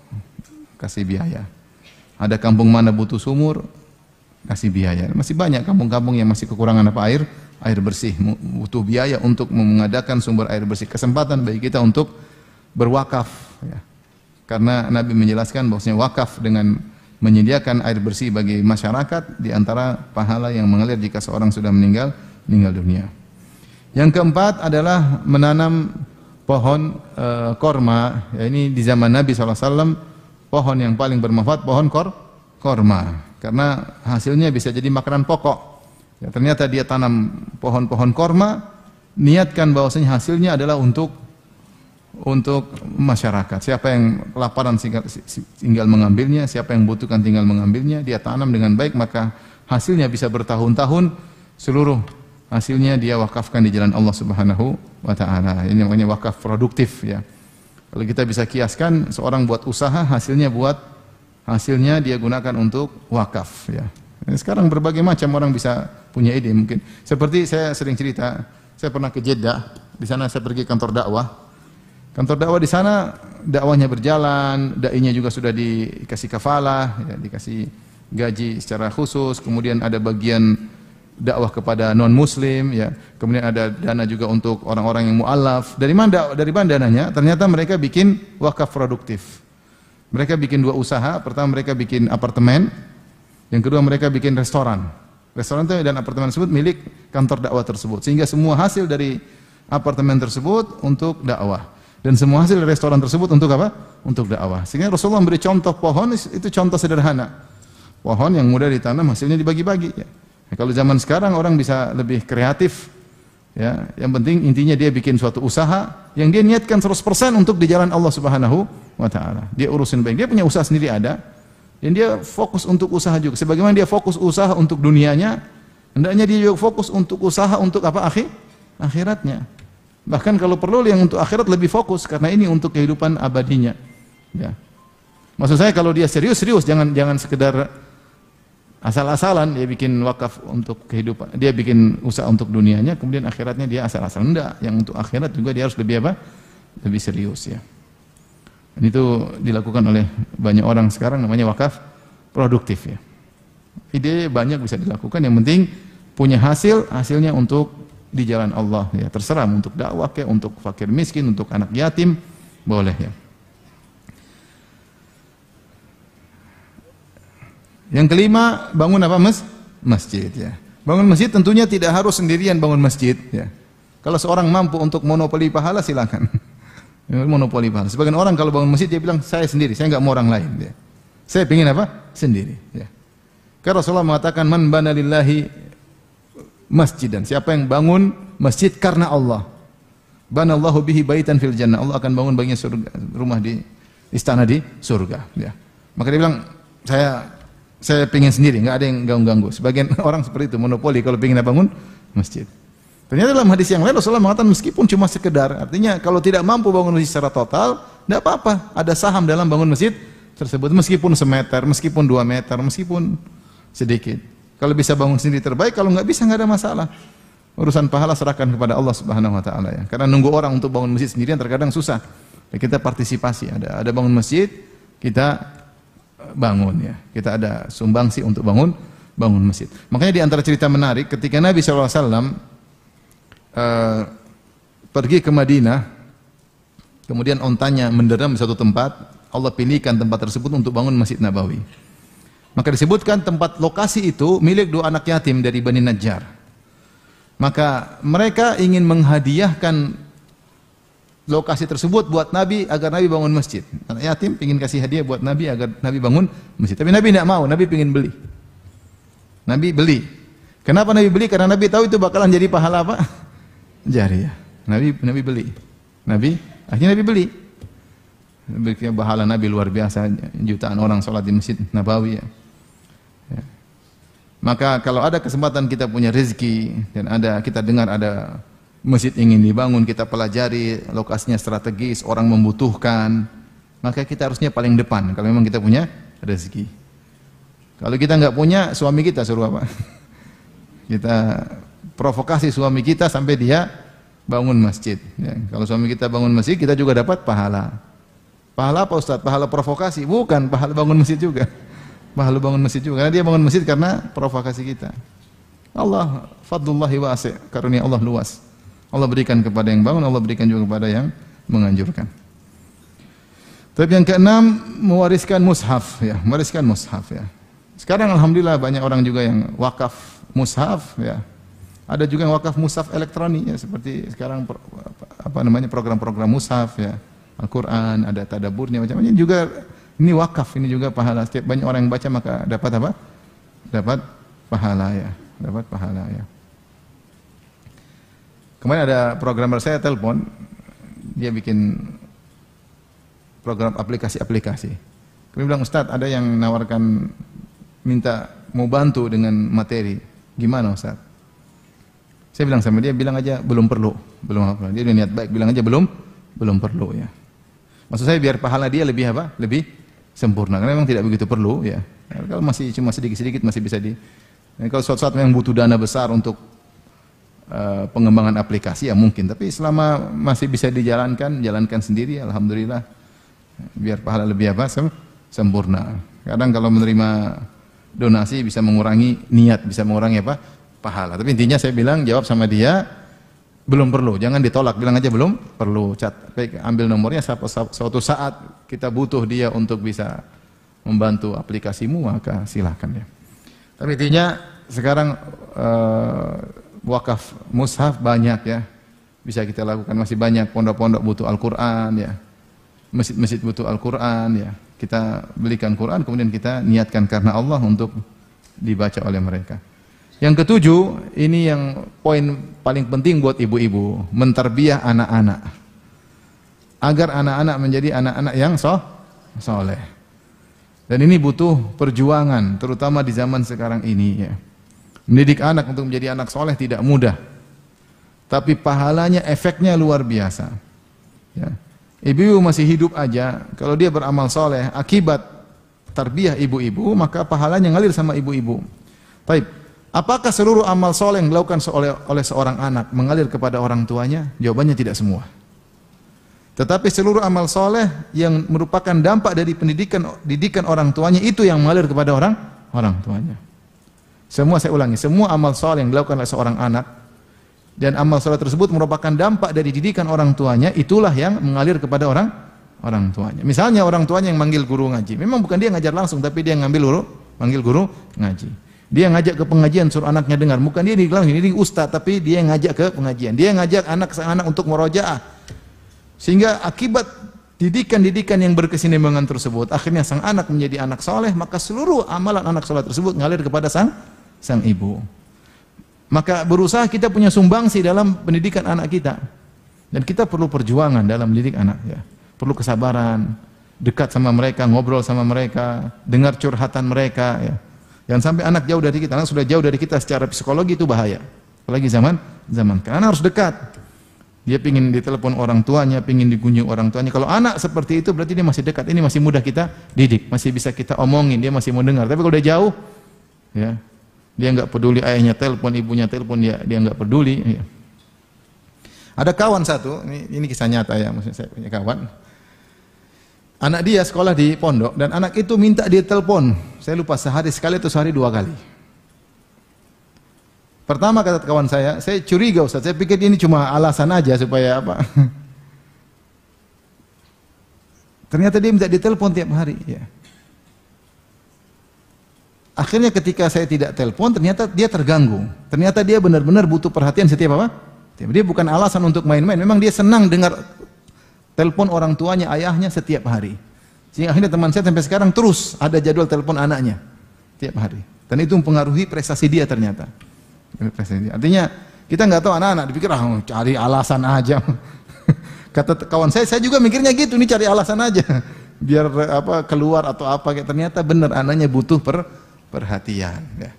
kasih biaya. Ada kampung mana butuh sumur, kasih biaya. Masih banyak kampung-kampung yang masih kekurangan apa air, air bersih, butuh biaya untuk mengadakan sumber air bersih. Kesempatan bagi kita untuk berwakaf ya karena Nabi menjelaskan bahwasanya wakaf dengan menyediakan air bersih bagi masyarakat di antara pahala yang mengalir jika seorang sudah meninggal meninggal dunia. Yang keempat adalah menanam pohon e, korma. Ya, ini di zaman Nabi SAW pohon yang paling bermanfaat pohon kor korma karena hasilnya bisa jadi makanan pokok. Ya, ternyata dia tanam pohon-pohon korma niatkan bahwasanya hasilnya adalah untuk untuk masyarakat. Siapa yang kelaparan tinggal mengambilnya, siapa yang butuhkan tinggal mengambilnya, dia tanam dengan baik maka hasilnya bisa bertahun-tahun seluruh hasilnya dia wakafkan di jalan Allah Subhanahu wa taala. Ini makanya wakaf produktif ya. Kalau kita bisa kiaskan seorang buat usaha hasilnya buat hasilnya dia gunakan untuk wakaf ya. Nah, sekarang berbagai macam orang bisa punya ide mungkin. Seperti saya sering cerita, saya pernah ke Jeddah, di sana saya pergi kantor dakwah. Kantor dakwah di sana dakwahnya berjalan, dai-nya juga sudah dikasih kafalah, ya, dikasih gaji secara khusus, kemudian ada bagian dakwah kepada non muslim ya. Kemudian ada dana juga untuk orang-orang yang mualaf. Dari mana dari mana dananya? Ternyata mereka bikin wakaf produktif. Mereka bikin dua usaha, pertama mereka bikin apartemen, yang kedua mereka bikin restoran. Restoran itu dan apartemen tersebut milik kantor dakwah tersebut. Sehingga semua hasil dari apartemen tersebut untuk dakwah. Dan semua hasil restoran tersebut untuk apa? Untuk dakwah. Sehingga Rasulullah memberi contoh pohon itu contoh sederhana. Pohon yang mudah ditanam hasilnya dibagi-bagi. Ya. Nah, kalau zaman sekarang orang bisa lebih kreatif. Ya, yang penting intinya dia bikin suatu usaha yang dia niatkan 100% untuk di jalan Allah Subhanahu wa taala. Dia urusin baik. Dia punya usaha sendiri ada. Dan dia fokus untuk usaha juga. Sebagaimana dia fokus usaha untuk dunianya, hendaknya dia juga fokus untuk usaha untuk apa? Akhir akhiratnya. Bahkan kalau perlu yang untuk akhirat lebih fokus karena ini untuk kehidupan abadinya. Ya. Maksud saya kalau dia serius serius jangan jangan sekedar asal-asalan dia bikin wakaf untuk kehidupan dia bikin usaha untuk dunianya kemudian akhiratnya dia asal-asalan enggak yang untuk akhirat juga dia harus lebih apa lebih serius ya dan itu dilakukan oleh banyak orang sekarang namanya wakaf produktif ya ide banyak bisa dilakukan yang penting punya hasil hasilnya untuk di jalan Allah ya terserah untuk dakwah ya untuk fakir miskin untuk anak yatim boleh ya yang kelima bangun apa mas masjid ya bangun masjid tentunya tidak harus sendirian bangun masjid ya kalau seorang mampu untuk monopoli pahala silakan monopoli pahala sebagian orang kalau bangun masjid dia bilang saya sendiri saya nggak mau orang lain ya saya ingin apa sendiri ya karena Rasulullah mengatakan man bana lillahi masjid dan siapa yang bangun masjid karena Allah banallahu bihi baitan fil jannah Allah akan bangun baginya surga, rumah di istana di surga ya maka dia bilang saya saya pengen sendiri nggak ada yang ganggu-ganggu sebagian orang seperti itu monopoli kalau pengen bangun masjid Ternyata dalam hadis yang lain Rasulullah mengatakan meskipun cuma sekedar, artinya kalau tidak mampu bangun masjid secara total, tidak apa-apa, ada saham dalam bangun masjid tersebut meskipun semeter, meskipun dua meter, meskipun sedikit. Kalau bisa bangun sendiri terbaik, kalau nggak bisa nggak ada masalah. Urusan pahala serahkan kepada Allah Subhanahu wa taala ya. Karena nunggu orang untuk bangun masjid sendirian terkadang susah. Ya, kita partisipasi, ada ada bangun masjid, kita bangun ya. Kita ada sumbangsi untuk bangun bangun masjid. Makanya di antara cerita menarik ketika Nabi SAW uh, eh, pergi ke Madinah, kemudian ontanya menderam di satu tempat, Allah pilihkan tempat tersebut untuk bangun Masjid Nabawi. Maka disebutkan tempat lokasi itu milik dua anak yatim dari Bani Najjar. Maka mereka ingin menghadiahkan lokasi tersebut buat Nabi agar Nabi bangun masjid. Anak yatim ingin kasih hadiah buat Nabi agar Nabi bangun masjid. Tapi Nabi tidak mau, Nabi ingin beli. Nabi beli. Kenapa Nabi beli? Karena Nabi tahu itu bakalan jadi pahala apa? Jariah. Nabi Nabi beli. Nabi akhirnya Nabi beli. Berkira pahala Nabi luar biasa jutaan orang sholat di masjid Nabawi ya. Maka kalau ada kesempatan kita punya rezeki dan ada kita dengar ada masjid ingin dibangun, kita pelajari lokasinya strategis, orang membutuhkan, maka kita harusnya paling depan kalau memang kita punya rezeki. Kalau kita nggak punya, suami kita suruh apa? Kita provokasi suami kita sampai dia bangun masjid. Ya, kalau suami kita bangun masjid, kita juga dapat pahala. Pahala apa Ustaz? Pahala provokasi? Bukan, pahala bangun masjid juga. Mahal bangun masjid juga. Karena dia bangun masjid karena provokasi kita. Allah fadlullahi wasi' karunia Allah luas. Allah berikan kepada yang bangun, Allah berikan juga kepada yang menganjurkan. Tapi yang keenam mewariskan mushaf ya, mewariskan mushaf ya. Sekarang alhamdulillah banyak orang juga yang wakaf mushaf ya. Ada juga yang wakaf mushaf elektronik ya seperti sekarang apa namanya program-program mushaf ya. Al-Qur'an ada tadaburnya macam-macam juga ini wakaf, ini juga pahala. Setiap banyak orang yang baca maka dapat apa? Dapat pahala ya, dapat pahala ya. Kemarin ada programmer saya telepon, dia bikin program aplikasi-aplikasi. Kami bilang, Ustadz ada yang nawarkan minta mau bantu dengan materi. Gimana Ustadz? Saya bilang sama dia, bilang aja belum perlu. Belum apa. Dia niat baik, bilang aja belum belum perlu ya. Maksud saya biar pahala dia lebih apa? Lebih sempurna karena memang tidak begitu perlu ya kalau masih cuma sedikit-sedikit masih bisa di eh, kalau suatu saat memang butuh dana besar untuk uh, pengembangan aplikasi ya mungkin tapi selama masih bisa dijalankan jalankan sendiri alhamdulillah biar pahala lebih apa sem sempurna kadang kalau menerima donasi bisa mengurangi niat bisa mengurangi apa pahala tapi intinya saya bilang jawab sama dia belum perlu, jangan ditolak, bilang aja belum perlu. Cat, ambil nomornya suatu saat kita butuh dia untuk bisa membantu aplikasimu maka silahkan ya. Tapi intinya sekarang uh, wakaf mushaf banyak ya. Bisa kita lakukan masih banyak pondok-pondok butuh Al-Qur'an ya. Masjid-masjid butuh Al-Qur'an ya. Kita belikan Quran kemudian kita niatkan karena Allah untuk dibaca oleh mereka. Yang ketujuh, ini yang poin paling penting buat ibu-ibu, menterbiah anak-anak. Agar anak-anak menjadi anak-anak yang soh, soleh. Dan ini butuh perjuangan, terutama di zaman sekarang ini. Ya. Mendidik anak untuk menjadi anak soleh tidak mudah. Tapi pahalanya, efeknya luar biasa. Ya. Ibu masih hidup aja, kalau dia beramal soleh, akibat terbiah ibu-ibu, maka pahalanya ngalir sama ibu-ibu. Baik, -ibu. Apakah seluruh amal soleh yang dilakukan oleh, oleh seorang anak mengalir kepada orang tuanya? Jawabannya tidak semua. Tetapi seluruh amal soleh yang merupakan dampak dari pendidikan didikan orang tuanya itu yang mengalir kepada orang orang tuanya. Semua saya ulangi, semua amal soleh yang dilakukan oleh seorang anak dan amal soleh tersebut merupakan dampak dari didikan orang tuanya itulah yang mengalir kepada orang orang tuanya. Misalnya orang tuanya yang manggil guru ngaji, memang bukan dia ngajar langsung tapi dia yang ngambil guru, manggil guru ngaji. Dia ngajak ke pengajian suruh anaknya dengar. Bukan dia di ini ustaz, tapi dia yang ngajak ke pengajian. Dia yang ngajak anak sang anak untuk merojaah Sehingga akibat didikan-didikan yang berkesinambungan tersebut, akhirnya sang anak menjadi anak soleh, maka seluruh amalan anak soleh tersebut ngalir kepada sang sang ibu. Maka berusaha kita punya sumbangsi dalam pendidikan anak kita. Dan kita perlu perjuangan dalam mendidik anak ya. Perlu kesabaran, dekat sama mereka, ngobrol sama mereka, dengar curhatan mereka ya Jangan sampai anak jauh dari kita. Anak sudah jauh dari kita secara psikologi itu bahaya. Apalagi zaman zaman karena harus dekat. Dia pingin ditelepon orang tuanya, pingin digunjung orang tuanya. Kalau anak seperti itu berarti dia masih dekat. Ini masih mudah kita didik, masih bisa kita omongin, dia masih mau dengar. Tapi kalau dia jauh, ya dia nggak peduli ayahnya telepon, ibunya telepon, dia dia nggak peduli. Ya. Ada kawan satu, ini, ini kisah nyata ya, maksud saya punya kawan. Anak dia sekolah di pondok dan anak itu minta dia telepon. Saya lupa sehari sekali atau sehari dua kali. Pertama kata kawan saya, saya curiga Ustaz, saya pikir ini cuma alasan aja supaya apa. Ternyata dia minta ditelepon tiap hari. Ya. Akhirnya ketika saya tidak telepon, ternyata dia terganggu. Ternyata dia benar-benar butuh perhatian setiap apa? Dia bukan alasan untuk main-main. Memang dia senang dengar telepon orang tuanya, ayahnya setiap hari. Sehingga akhirnya teman saya sampai sekarang terus ada jadwal telepon anaknya setiap hari. Dan itu mempengaruhi prestasi dia ternyata. Artinya kita nggak tahu anak-anak dipikir ah cari alasan aja. Kata kawan saya, saya juga mikirnya gitu ini cari alasan aja biar apa keluar atau apa kayak ternyata benar anaknya butuh per, perhatian. Ya.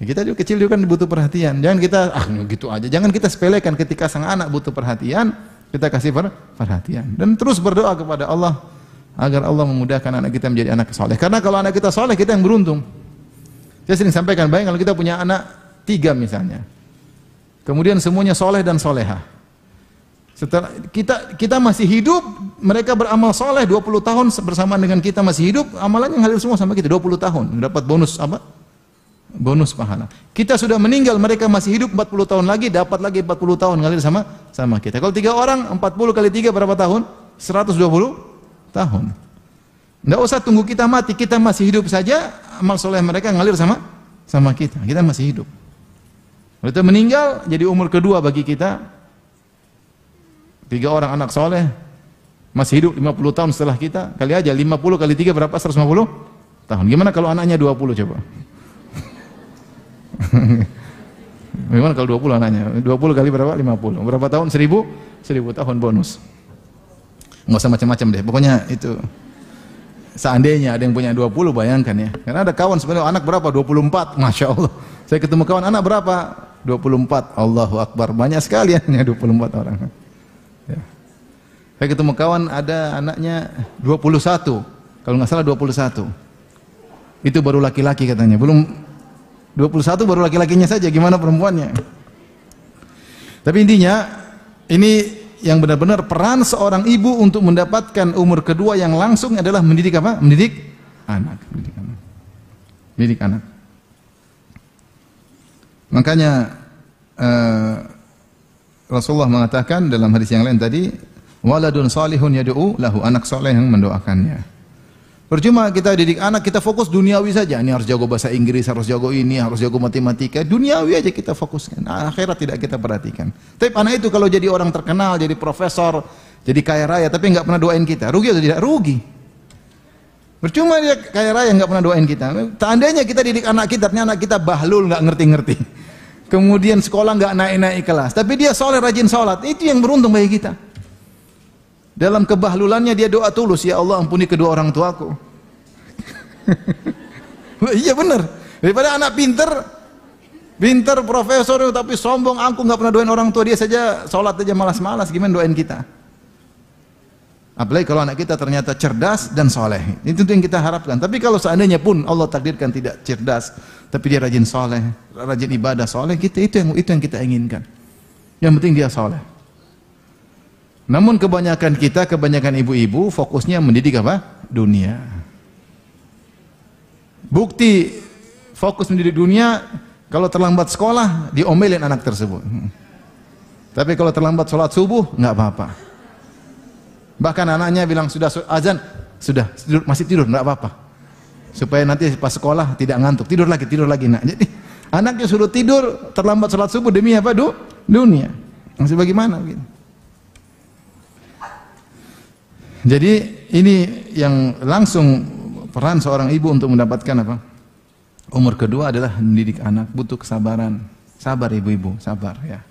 Kita juga kecil juga kan butuh perhatian. Jangan kita ah gitu aja. Jangan kita sepelekan ketika sang anak butuh perhatian, kita kasih per perhatian dan terus berdoa kepada Allah agar Allah memudahkan anak kita menjadi anak soleh. Karena kalau anak kita soleh, kita yang beruntung. Saya sering sampaikan, bayang kalau kita punya anak tiga misalnya, kemudian semuanya soleh dan soleha. Setelah kita kita masih hidup, mereka beramal soleh 20 tahun bersamaan dengan kita masih hidup, amalannya ngalir semua sama kita 20 tahun, dapat bonus apa? bonus pahala. Kita sudah meninggal, mereka masih hidup 40 tahun lagi, dapat lagi 40 tahun ngalir sama sama kita. Kalau tiga orang, 40 kali tiga berapa tahun? 120 tahun. Tidak usah tunggu kita mati, kita masih hidup saja, amal soleh mereka ngalir sama sama kita. Kita masih hidup. Kalau itu meninggal, jadi umur kedua bagi kita. Tiga orang anak soleh, masih hidup 50 tahun setelah kita, kali aja 50 kali tiga berapa? 150 tahun. Gimana kalau anaknya 20 coba? Memang kalau 20 anaknya, 20 kali berapa? 50. Berapa tahun? 1000? 1000 tahun bonus. nggak usah macam-macam deh. Pokoknya itu seandainya ada yang punya 20 bayangkan ya. Karena ada kawan sebenarnya anak berapa? 24. Masya Allah. Saya ketemu kawan anak berapa? 24. Allahu Akbar. Banyak sekali ya 24 orang. Ya. Saya ketemu kawan ada anaknya 21. Kalau nggak salah 21. Itu baru laki-laki katanya. Belum 21 baru laki-lakinya saja, gimana perempuannya? Tapi intinya, ini yang benar-benar peran seorang ibu untuk mendapatkan umur kedua yang langsung adalah mendidik apa? Mendidik anak. Mendidik anak. Mendidik anak. Makanya uh, Rasulullah mengatakan dalam hadis yang lain tadi, waladun salihun yad'u lahu anak soleh yang mendoakannya. Percuma kita didik anak, kita fokus duniawi saja. Ini harus jago bahasa Inggris, harus jago ini, harus jago matematika. Duniawi aja kita fokuskan. Nah, akhirat tidak kita perhatikan. Tapi anak itu kalau jadi orang terkenal, jadi profesor, jadi kaya raya, tapi nggak pernah doain kita. Rugi atau tidak? Rugi. Percuma dia kaya raya nggak pernah doain kita. Tandanya kita didik anak kita, ternyata anak kita bahlul nggak ngerti-ngerti. Kemudian sekolah nggak naik-naik kelas. Tapi dia soleh, rajin sholat. Itu yang beruntung bagi kita. Dalam kebahlulannya dia doa tulus, ya Allah ampuni kedua orang tuaku. iya benar. Daripada anak pinter, pinter profesor tapi sombong aku nggak pernah doain orang tua dia saja sholat aja malas-malas gimana doain kita? Apalagi kalau anak kita ternyata cerdas dan soleh. Ini tentu yang kita harapkan. Tapi kalau seandainya pun Allah takdirkan tidak cerdas, tapi dia rajin soleh, rajin ibadah soleh, kita itu yang itu yang kita inginkan. Yang penting dia soleh. Namun kebanyakan kita, kebanyakan ibu-ibu fokusnya mendidik apa? Dunia. Bukti fokus mendidik dunia kalau terlambat sekolah diomelin anak tersebut. Tapi kalau terlambat sholat subuh nggak apa-apa. Bahkan anaknya bilang sudah azan sudah tidur, masih tidur nggak apa-apa. Supaya nanti pas sekolah tidak ngantuk tidur lagi tidur lagi Nah Jadi anaknya suruh tidur terlambat sholat subuh demi apa du? Dunia. Masih bagaimana? Gitu. Jadi ini yang langsung peran seorang ibu untuk mendapatkan apa? Umur kedua adalah mendidik anak, butuh kesabaran. Sabar ibu-ibu, sabar ya.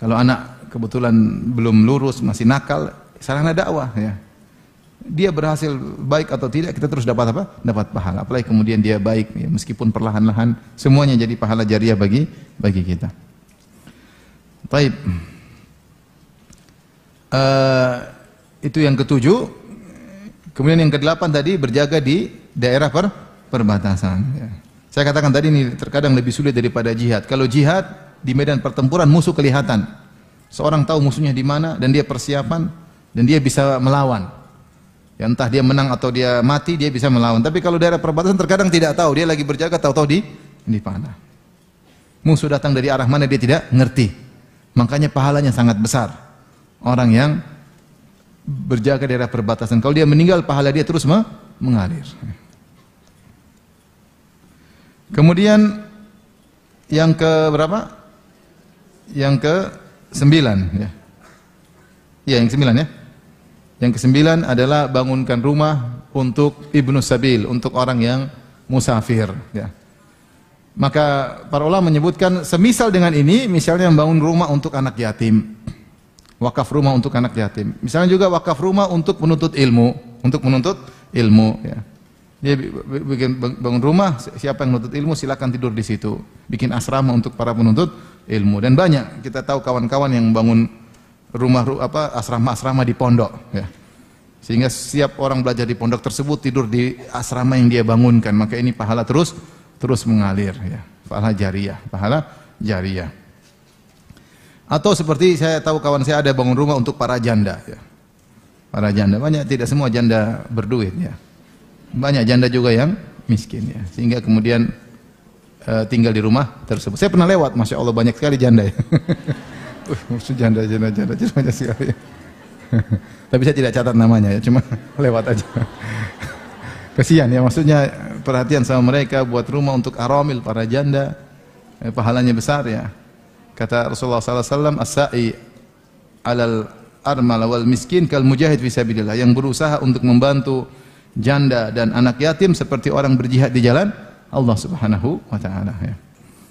Kalau anak kebetulan belum lurus, masih nakal, sarana dakwah ya. Dia berhasil baik atau tidak, kita terus dapat apa? Dapat pahala. Apalagi kemudian dia baik, ya, meskipun perlahan-lahan, semuanya jadi pahala jariah bagi bagi kita. Baik. Uh, eh, itu yang ketujuh. Kemudian yang kedelapan tadi berjaga di daerah per perbatasan. Ya. Saya katakan tadi ini terkadang lebih sulit daripada jihad. Kalau jihad di medan pertempuran musuh kelihatan. Seorang tahu musuhnya di mana dan dia persiapan dan dia bisa melawan. Ya, entah dia menang atau dia mati dia bisa melawan. Tapi kalau daerah perbatasan terkadang tidak tahu dia lagi berjaga tahu-tahu di di panah. Musuh datang dari arah mana dia tidak ngerti. Makanya pahalanya sangat besar. Orang yang berjaga di daerah perbatasan. Kalau dia meninggal, pahala dia terus mengalir. Kemudian yang ke berapa? Yang ke sembilan. Ya, ya yang sembilan ya. Yang ke sembilan adalah bangunkan rumah untuk ibnu sabil, untuk orang yang musafir. Ya. Maka para ulama menyebutkan semisal dengan ini, misalnya membangun rumah untuk anak yatim wakaf rumah untuk anak yatim. Misalnya juga wakaf rumah untuk menuntut ilmu, untuk menuntut ilmu ya. Dia bikin bangun rumah, siapa yang menuntut ilmu silakan tidur di situ. Bikin asrama untuk para penuntut ilmu dan banyak kita tahu kawan-kawan yang bangun rumah apa asrama-asrama di pondok ya. Sehingga setiap orang belajar di pondok tersebut tidur di asrama yang dia bangunkan, maka ini pahala terus terus mengalir ya. Pahala jariah, pahala jariah. Atau seperti saya tahu kawan saya ada bangun rumah untuk para janda. Ya. Para janda banyak, tidak semua janda berduit ya. Banyak janda juga yang miskin ya. Sehingga kemudian e, tinggal di rumah tersebut. Saya pernah lewat, masya Allah banyak sekali janda ya. maksud janda, janda, janda, janda banyak sekali. Ya. Tapi saya tidak catat namanya ya, cuma lewat aja. Kesian ya, maksudnya perhatian sama mereka buat rumah untuk aromil para janda. Eh, pahalanya besar ya. Kata Rasulullah SAW, As-sa'i alal armal wal miskin kal mujahid visabilillah. Yang berusaha untuk membantu janda dan anak yatim seperti orang berjihad di jalan Allah Subhanahu wa taala ya.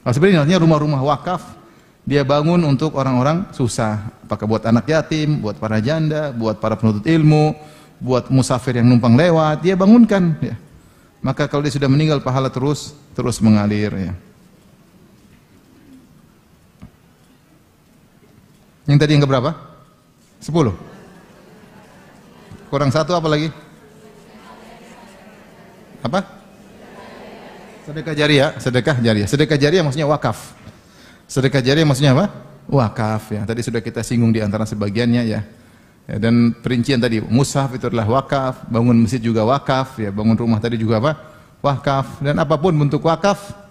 Nah, sebenarnya artinya rumah-rumah wakaf dia bangun untuk orang-orang susah, apakah buat anak yatim, buat para janda, buat para penuntut ilmu, buat musafir yang numpang lewat, dia bangunkan ya. Maka kalau dia sudah meninggal pahala terus terus mengalir ya. Yang tadi yang keberapa? Sepuluh. Kurang satu apa lagi? Apa? Sedekah jariah, sedekah jariah. Sedekah jariah maksudnya wakaf. Sedekah jariah maksudnya apa? Wakaf ya. Tadi sudah kita singgung di antara sebagiannya ya. ya dan perincian tadi musaf itu adalah wakaf, bangun masjid juga wakaf, ya bangun rumah tadi juga apa? Wakaf dan apapun bentuk wakaf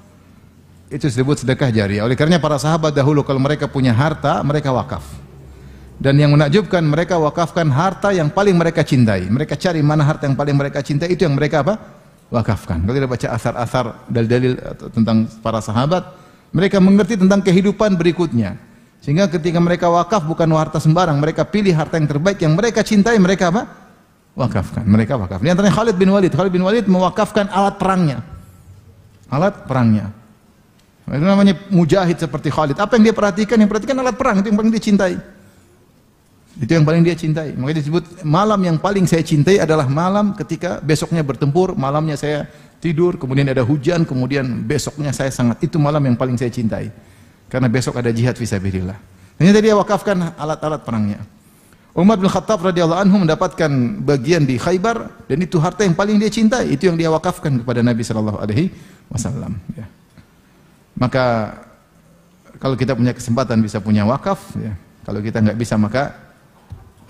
itu disebut sedekah jariah. Oleh karenanya para sahabat dahulu kalau mereka punya harta, mereka wakaf. Dan yang menakjubkan mereka wakafkan harta yang paling mereka cintai. Mereka cari mana harta yang paling mereka cintai itu yang mereka apa? Wakafkan. Kalau kita baca asar-asar dalil-dalil tentang para sahabat, mereka mengerti tentang kehidupan berikutnya. Sehingga ketika mereka wakaf bukan harta sembarang, mereka pilih harta yang terbaik yang mereka cintai, mereka apa? Wakafkan. Mereka wakaf. Di antaranya Khalid bin Walid. Khalid bin Walid mewakafkan alat perangnya. Alat perangnya. Itu namanya mujahid seperti Khalid. Apa yang dia perhatikan? Yang perhatikan alat perang itu yang paling dia cintai. Itu yang paling dia cintai. Makanya disebut malam yang paling saya cintai adalah malam ketika besoknya bertempur, malamnya saya tidur, kemudian ada hujan, kemudian besoknya saya sangat itu malam yang paling saya cintai. Karena besok ada jihad fisabilillah. Ternyata dia wakafkan alat-alat perangnya. Umar bin Khattab radhiyallahu anhu mendapatkan bagian di Khaybar dan itu harta yang paling dia cintai, itu yang dia wakafkan kepada Nabi sallallahu alaihi wasallam, ya. Maka kalau kita punya kesempatan bisa punya wakaf, ya. kalau kita nggak bisa maka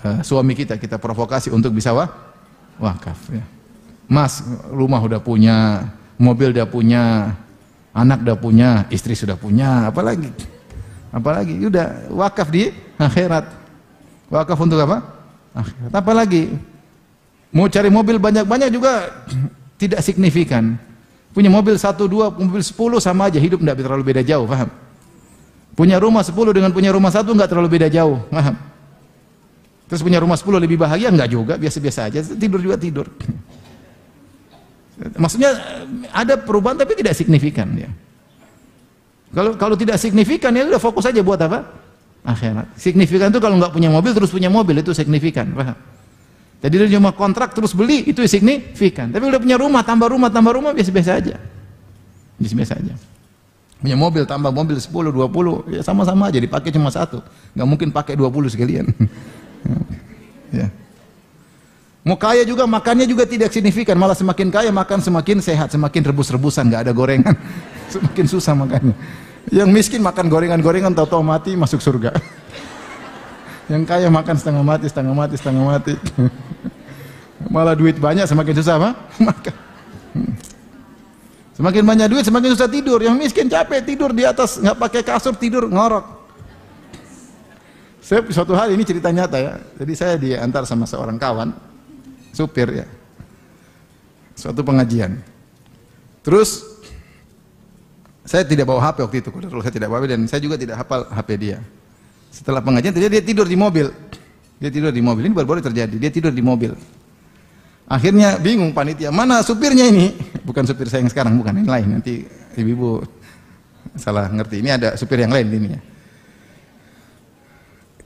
uh, suami kita kita provokasi untuk bisa wa wakaf. Ya. Mas, rumah udah punya, mobil udah punya, anak udah punya, istri sudah punya, apalagi? Apalagi? Udah wakaf di akhirat. Wakaf untuk apa? Akhirat. Apalagi? Mau cari mobil banyak-banyak juga tidak signifikan. Punya mobil satu dua, mobil sepuluh sama aja hidup tidak terlalu beda jauh, paham? Punya rumah sepuluh dengan punya rumah satu nggak terlalu beda jauh, paham? Terus punya rumah sepuluh lebih bahagia nggak juga, biasa-biasa aja, tidur juga tidur. Maksudnya ada perubahan tapi tidak signifikan ya. Kalau kalau tidak signifikan ya udah fokus aja buat apa? Akhirat. Signifikan itu kalau nggak punya mobil terus punya mobil itu signifikan, paham? Jadi dia cuma kontrak terus beli itu signifikan. Tapi udah punya rumah, tambah rumah, tambah rumah biasa-biasa aja. Biasa-biasa aja. Punya mobil, tambah mobil 10, 20, ya sama-sama aja dipakai cuma satu. Nggak mungkin pakai 20 sekalian. ya. Mau kaya juga makannya juga tidak signifikan, malah semakin kaya makan semakin sehat, semakin rebus-rebusan, nggak ada gorengan, semakin susah makannya. Yang miskin makan gorengan-gorengan, tahu-tahu mati masuk surga. Yang kaya makan setengah mati, setengah mati, setengah mati. Malah duit banyak semakin susah apa? Makan. Semakin banyak duit semakin susah tidur. Yang miskin capek tidur di atas nggak pakai kasur tidur ngorok. Saya suatu hari ini cerita nyata ya. Jadi saya diantar sama seorang kawan supir ya. Suatu pengajian. Terus saya tidak bawa HP waktu itu, kalau saya tidak bawa dan saya juga tidak hafal HP dia. Setelah pengajian terjadi dia tidur di mobil. Dia tidur di mobil. Ini baru-baru terjadi. Dia tidur di mobil. Akhirnya bingung panitia, mana supirnya ini? Bukan supir saya yang sekarang, bukan yang lain. Nanti ibu-ibu salah ngerti. Ini ada supir yang lain ini ya.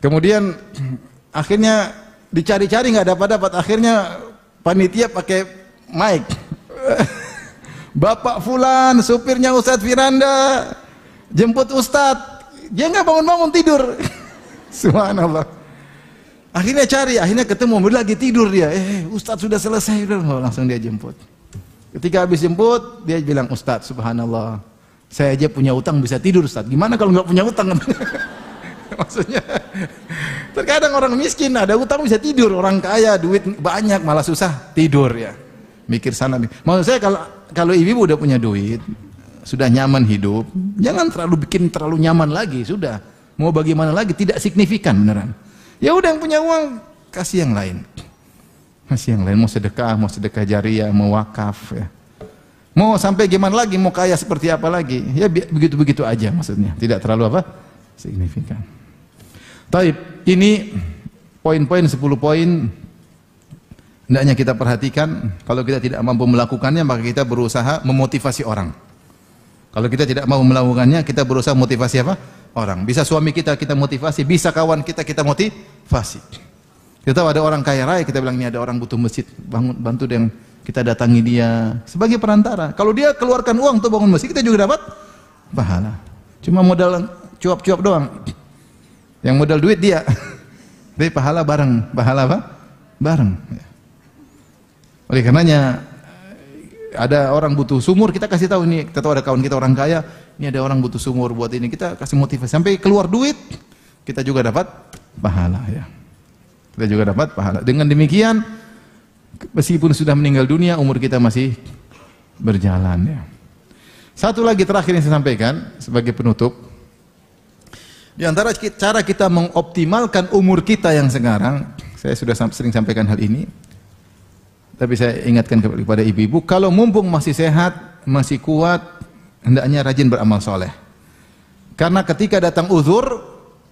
Kemudian akhirnya dicari-cari nggak dapat-dapat. Akhirnya panitia pakai mic. Bapak Fulan, supirnya Ustadz Firanda, jemput Ustadz. Dia nggak bangun-bangun tidur. Subhanallah. Akhirnya cari, akhirnya ketemu, lagi tidur dia. Eh, eh, Ustadz sudah selesai, udah oh, langsung dia jemput. Ketika habis jemput, dia bilang Ustadz, Subhanallah, saya aja punya utang bisa tidur Ustadz. Gimana kalau nggak punya utang? Maksudnya, terkadang orang miskin ada utang bisa tidur, orang kaya duit banyak malah susah tidur ya. Mikir sana. Maksud saya kalau kalau ibu udah punya duit, sudah nyaman hidup, jangan terlalu bikin terlalu nyaman lagi, sudah. Mau bagaimana lagi, tidak signifikan beneran. Ya udah yang punya uang, kasih yang lain. Kasih yang lain, mau sedekah, mau sedekah jariah, mau wakaf ya. Mau sampai gimana lagi, mau kaya seperti apa lagi? Ya begitu-begitu aja maksudnya, tidak terlalu apa? signifikan. Taib, ini poin-poin 10 poin hendaknya kita perhatikan. Kalau kita tidak mampu melakukannya, maka kita berusaha memotivasi orang. Kalau kita tidak mau melakukannya, kita berusaha motivasi apa? Orang. Bisa suami kita kita motivasi, bisa kawan kita kita motivasi. Kita tahu ada orang kaya raya, kita bilang ini ada orang butuh masjid, bangun bantu dia, kita datangi dia sebagai perantara. Kalau dia keluarkan uang untuk bangun masjid, kita juga dapat pahala. Cuma modal cuap-cuap doang. Yang modal duit dia. Tapi pahala bareng, pahala apa? Bareng. Oleh karenanya ada orang butuh sumur, kita kasih tahu ini, kita tahu ada kawan kita orang kaya, ini ada orang butuh sumur buat ini, kita kasih motivasi sampai keluar duit, kita juga dapat pahala ya. Kita juga dapat pahala. Dengan demikian meskipun sudah meninggal dunia, umur kita masih berjalan ya. Satu lagi terakhir yang saya sampaikan sebagai penutup. Di antara cara kita mengoptimalkan umur kita yang sekarang, saya sudah sering sampaikan hal ini, tapi saya ingatkan kepada ibu-ibu, kalau mumpung masih sehat, masih kuat, hendaknya rajin beramal soleh. Karena ketika datang uzur,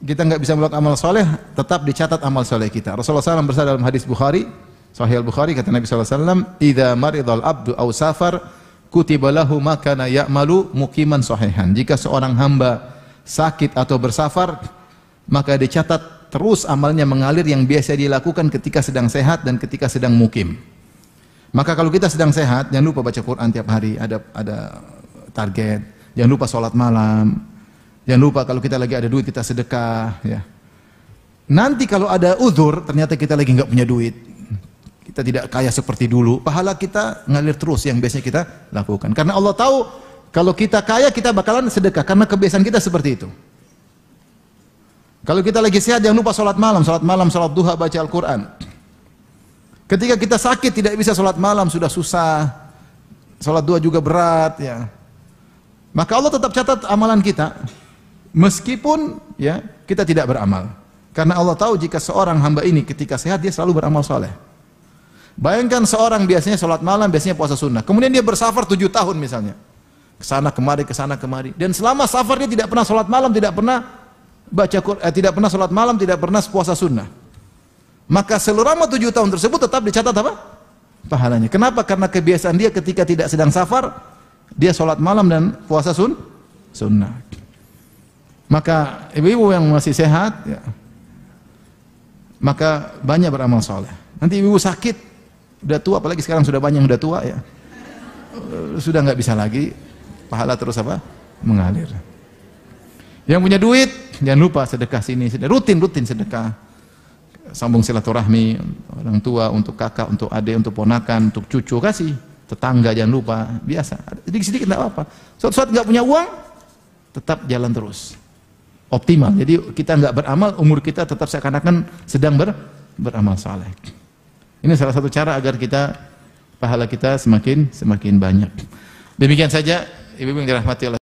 kita nggak bisa melakukan amal soleh, tetap dicatat amal soleh kita. Rasulullah SAW bersabda dalam hadis Bukhari, Sahih Al Bukhari kata Nabi SAW, "Idza maridul abdu au safar, kutiba lahu makana ya'malu mukiman sahihan." Jika seorang hamba sakit atau bersafar, maka dicatat terus amalnya mengalir yang biasa dilakukan ketika sedang sehat dan ketika sedang mukim. Maka kalau kita sedang sehat, jangan lupa baca Quran tiap hari, ada ada target. Jangan lupa sholat malam. Jangan lupa kalau kita lagi ada duit kita sedekah. Ya. Nanti kalau ada uzur, ternyata kita lagi nggak punya duit. Kita tidak kaya seperti dulu. Pahala kita ngalir terus yang biasanya kita lakukan. Karena Allah tahu kalau kita kaya kita bakalan sedekah karena kebiasaan kita seperti itu. Kalau kita lagi sehat jangan lupa sholat malam, sholat malam, sholat duha, baca Al-Quran. Ketika kita sakit tidak bisa sholat malam sudah susah, sholat dua juga berat ya. Maka Allah tetap catat amalan kita meskipun ya kita tidak beramal. Karena Allah tahu jika seorang hamba ini ketika sehat dia selalu beramal soleh. Bayangkan seorang biasanya sholat malam, biasanya puasa sunnah. Kemudian dia bersafar tujuh tahun misalnya. Kesana kemari, kesana kemari. Dan selama safar dia tidak pernah sholat malam, tidak pernah baca eh, tidak pernah sholat malam, tidak pernah puasa sunnah maka selama tujuh tahun tersebut tetap dicatat apa? Pahalanya. Kenapa? Karena kebiasaan dia ketika tidak sedang safar, dia sholat malam dan puasa sun, sunnah. Maka ibu-ibu yang masih sehat, ya, maka banyak beramal sholat. Nanti ibu ibu sakit, udah tua, apalagi sekarang sudah banyak yang udah tua ya, eh, sudah nggak bisa lagi, pahala terus apa? Mengalir. Yang punya duit, jangan lupa sedekah sini, sedekah. rutin rutin sedekah sambung silaturahmi orang tua untuk kakak, untuk adik, untuk ponakan, untuk cucu kasih tetangga jangan lupa biasa sedikit-sedikit tidak apa-apa suatu-suatu nggak punya uang tetap jalan terus optimal jadi kita nggak beramal umur kita tetap seakan-akan sedang ber, beramal saleh ini salah satu cara agar kita pahala kita semakin semakin banyak demikian saja ibu-ibu yang dirahmati Allah